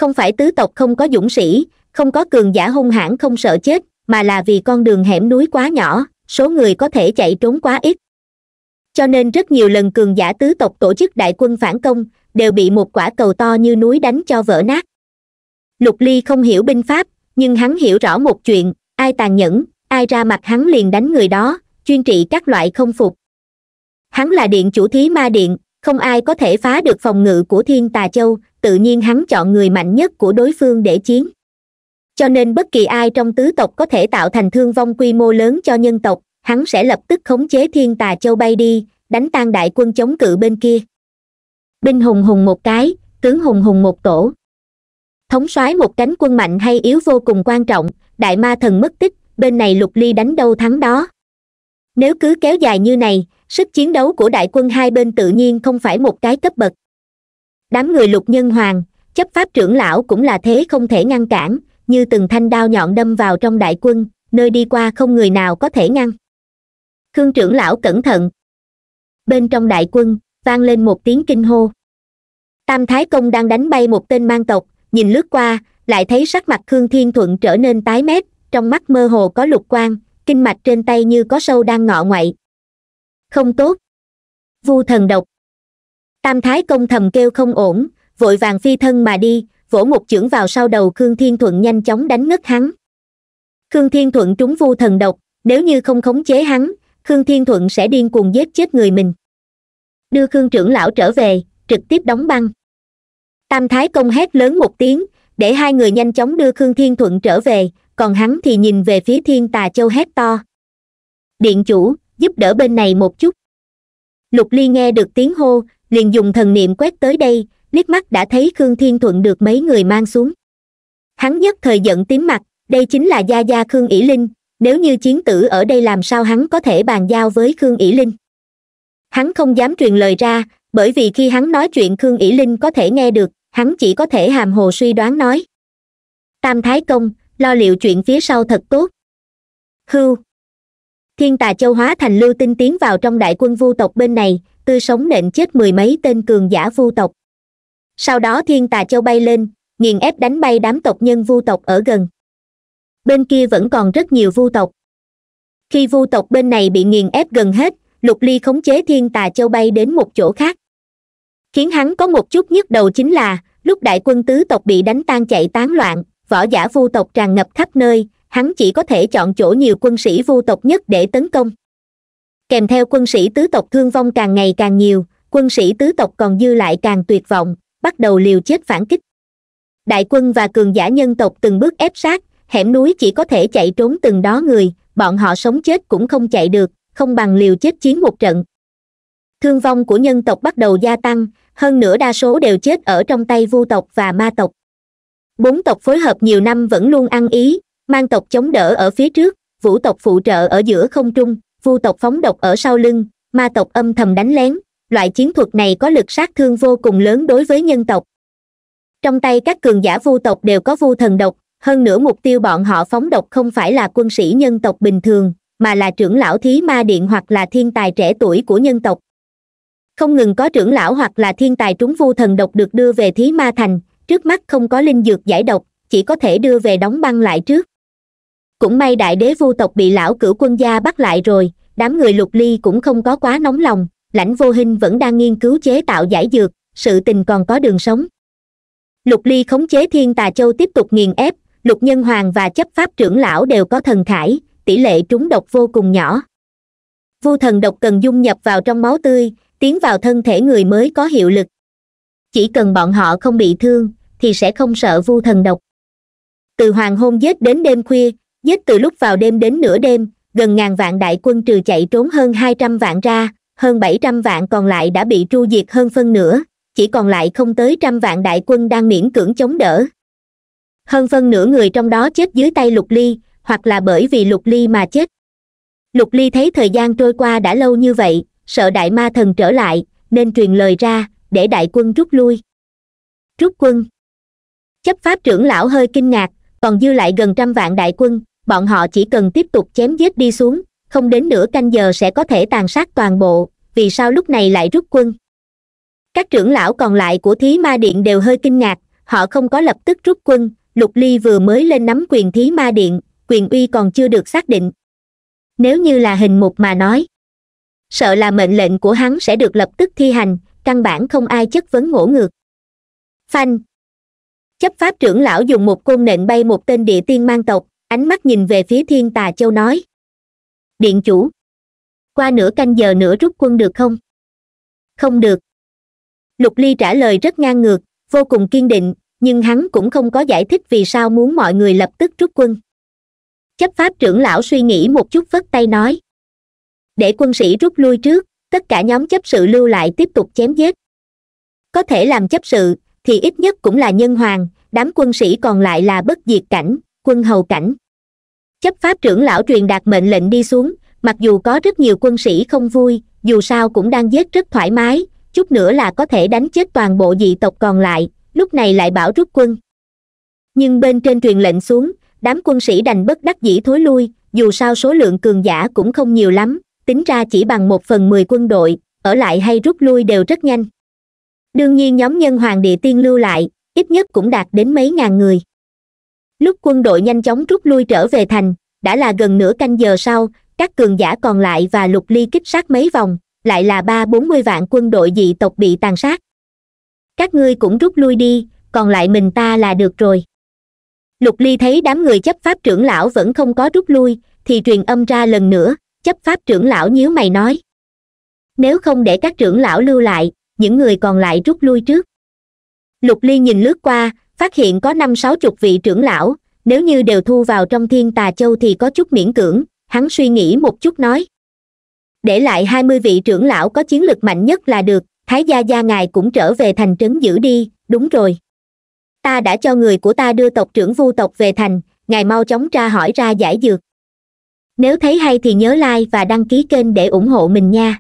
không phải tứ tộc không có dũng sĩ không có cường giả hung hãn không sợ chết mà là vì con đường hẻm núi quá nhỏ số người có thể chạy trốn quá ít cho nên rất nhiều lần cường giả tứ tộc tổ chức đại quân phản công đều bị một quả cầu to như núi đánh cho vỡ nát lục ly không hiểu binh pháp nhưng hắn hiểu rõ một chuyện ai tàn nhẫn ai ra mặt hắn liền đánh người đó chuyên trị các loại không phục hắn là điện chủ thí ma điện không ai có thể phá được phòng ngự của thiên tà châu tự nhiên hắn chọn người mạnh nhất của đối phương để chiến cho nên bất kỳ ai trong tứ tộc có thể tạo thành thương vong quy mô lớn cho nhân tộc hắn sẽ lập tức khống chế thiên tà châu bay đi đánh tan đại quân chống cự bên kia binh hùng hùng một cái tướng hùng hùng một tổ thống soái một cánh quân mạnh hay yếu vô cùng quan trọng đại ma thần mất tích bên này lục ly đánh đâu thắng đó nếu cứ kéo dài như này sức chiến đấu của đại quân hai bên tự nhiên không phải một cái cấp bậc đám người lục nhân hoàng chấp pháp trưởng lão cũng là thế không thể ngăn cản như từng thanh đao nhọn đâm vào trong đại quân nơi đi qua không người nào có thể ngăn khương trưởng lão cẩn thận bên trong đại quân vang lên một tiếng kinh hô tam thái công đang đánh bay một tên mang tộc nhìn lướt qua lại thấy sắc mặt khương thiên thuận trở nên tái mét trong mắt mơ hồ có lục quang kinh mạch trên tay như có sâu đang ngọ ngoại không tốt vu thần độc tam thái công thầm kêu không ổn vội vàng phi thân mà đi vỗ một chưởng vào sau đầu khương thiên thuận nhanh chóng đánh ngất hắn khương thiên thuận trúng vu thần độc nếu như không khống chế hắn khương thiên thuận sẽ điên cuồng giết chết người mình đưa khương trưởng lão trở về trực tiếp đóng băng tam thái công hét lớn một tiếng để hai người nhanh chóng đưa khương thiên thuận trở về còn hắn thì nhìn về phía thiên tà châu hét to điện chủ giúp đỡ bên này một chút lục ly nghe được tiếng hô liền dùng thần niệm quét tới đây liếc mắt đã thấy khương thiên thuận được mấy người mang xuống hắn nhất thời giận tím mặt đây chính là gia gia khương ỷ linh nếu như chiến tử ở đây làm sao hắn có thể bàn giao với khương ỷ linh hắn không dám truyền lời ra bởi vì khi hắn nói chuyện khương ỷ linh có thể nghe được hắn chỉ có thể hàm hồ suy đoán nói tam thái công lo liệu chuyện phía sau thật tốt hưu thiên tà châu hóa thành lưu tinh tiến vào trong đại quân vu tộc bên này tư sống nện chết mười mấy tên cường giả vu tộc sau đó thiên tà châu bay lên nghiền ép đánh bay đám tộc nhân vu tộc ở gần bên kia vẫn còn rất nhiều vu tộc khi vu tộc bên này bị nghiền ép gần hết lục ly khống chế thiên tà châu bay đến một chỗ khác khiến hắn có một chút nhức đầu chính là lúc đại quân tứ tộc bị đánh tan chạy tán loạn võ giả vu tộc tràn ngập khắp nơi hắn chỉ có thể chọn chỗ nhiều quân sĩ vu tộc nhất để tấn công kèm theo quân sĩ tứ tộc thương vong càng ngày càng nhiều quân sĩ tứ tộc còn dư lại càng tuyệt vọng bắt đầu liều chết phản kích đại quân và cường giả nhân tộc từng bước ép sát hẻm núi chỉ có thể chạy trốn từng đó người bọn họ sống chết cũng không chạy được không bằng liều chết chiến một trận thương vong của nhân tộc bắt đầu gia tăng hơn nữa đa số đều chết ở trong tay vu tộc và ma tộc bốn tộc phối hợp nhiều năm vẫn luôn ăn ý mang tộc chống đỡ ở phía trước vũ tộc phụ trợ ở giữa không trung vu tộc phóng độc ở sau lưng ma tộc âm thầm đánh lén loại chiến thuật này có lực sát thương vô cùng lớn đối với nhân tộc trong tay các cường giả vu tộc đều có vu thần độc hơn nữa mục tiêu bọn họ phóng độc không phải là quân sĩ nhân tộc bình thường mà là trưởng lão thí ma điện hoặc là thiên tài trẻ tuổi của nhân tộc không ngừng có trưởng lão hoặc là thiên tài trúng vu thần độc được đưa về thí ma thành trước mắt không có linh dược giải độc chỉ có thể đưa về đóng băng lại trước cũng may đại đế vu tộc bị lão cửu quân gia bắt lại rồi đám người lục ly cũng không có quá nóng lòng lãnh vô hình vẫn đang nghiên cứu chế tạo giải dược sự tình còn có đường sống lục ly khống chế thiên tà châu tiếp tục nghiền ép lục nhân hoàng và chấp pháp trưởng lão đều có thần khải tỷ lệ trúng độc vô cùng nhỏ vu thần độc cần dung nhập vào trong máu tươi tiến vào thân thể người mới có hiệu lực chỉ cần bọn họ không bị thương thì sẽ không sợ vu thần độc từ hoàng hôn giết đến đêm khuya giết từ lúc vào đêm đến nửa đêm gần ngàn vạn đại quân trừ chạy trốn hơn hai trăm vạn ra hơn bảy trăm vạn còn lại đã bị tru diệt hơn phân nửa chỉ còn lại không tới trăm vạn đại quân đang miễn cưỡng chống đỡ hơn phân nửa người trong đó chết dưới tay lục ly hoặc là bởi vì lục ly mà chết lục ly thấy thời gian trôi qua đã lâu như vậy sợ đại ma thần trở lại nên truyền lời ra để đại quân rút lui rút quân chấp pháp trưởng lão hơi kinh ngạc còn dư lại gần trăm vạn đại quân bọn họ chỉ cần tiếp tục chém giết đi xuống không đến nửa canh giờ sẽ có thể tàn sát toàn bộ vì sao lúc này lại rút quân các trưởng lão còn lại của thí ma điện đều hơi kinh ngạc họ không có lập tức rút quân lục ly vừa mới lên nắm quyền thí ma điện quyền uy còn chưa được xác định nếu như là hình mục mà nói sợ là mệnh lệnh của hắn sẽ được lập tức thi hành căn bản không ai chất vấn ngỗ ngược phanh chấp pháp trưởng lão dùng một côn nện bay một tên địa tiên mang tộc ánh mắt nhìn về phía thiên tà châu nói điện chủ qua nửa canh giờ nữa rút quân được không không được lục ly trả lời rất ngang ngược vô cùng kiên định nhưng hắn cũng không có giải thích vì sao muốn mọi người lập tức rút quân chấp pháp trưởng lão suy nghĩ một chút vất tay nói để quân sĩ rút lui trước tất cả nhóm chấp sự lưu lại tiếp tục chém giết có thể làm chấp sự thì ít nhất cũng là nhân hoàng đám quân sĩ còn lại là bất diệt cảnh quân hầu cảnh chấp pháp trưởng lão truyền đạt mệnh lệnh đi xuống mặc dù có rất nhiều quân sĩ không vui dù sao cũng đang giết rất thoải mái chút nữa là có thể đánh chết toàn bộ dị tộc còn lại lúc này lại bảo rút quân nhưng bên trên truyền lệnh xuống đám quân sĩ đành bất đắc dĩ thối lui dù sao số lượng cường giả cũng không nhiều lắm tính ra chỉ bằng một phần mười quân đội ở lại hay rút lui đều rất nhanh đương nhiên nhóm nhân hoàng địa tiên lưu lại ít nhất cũng đạt đến mấy ngàn người lúc quân đội nhanh chóng rút lui trở về thành đã là gần nửa canh giờ sau các cường giả còn lại và lục ly kích sát mấy vòng lại là ba bốn mươi vạn quân đội dị tộc bị tàn sát các ngươi cũng rút lui đi còn lại mình ta là được rồi lục ly thấy đám người chấp pháp trưởng lão vẫn không có rút lui thì truyền âm ra lần nữa chấp pháp trưởng lão nhíu mày nói nếu không để các trưởng lão lưu lại những người còn lại rút lui trước lục ly nhìn lướt qua phát hiện có năm sáu chục vị trưởng lão nếu như đều thu vào trong thiên tà châu thì có chút miễn cưỡng hắn suy nghĩ một chút nói để lại hai mươi vị trưởng lão có chiến lực mạnh nhất là được thái gia gia ngài cũng trở về thành trấn giữ đi đúng rồi ta đã cho người của ta đưa tộc trưởng vu tộc về thành ngài mau chóng tra hỏi ra giải dược nếu thấy hay thì nhớ like và đăng ký kênh để ủng hộ mình nha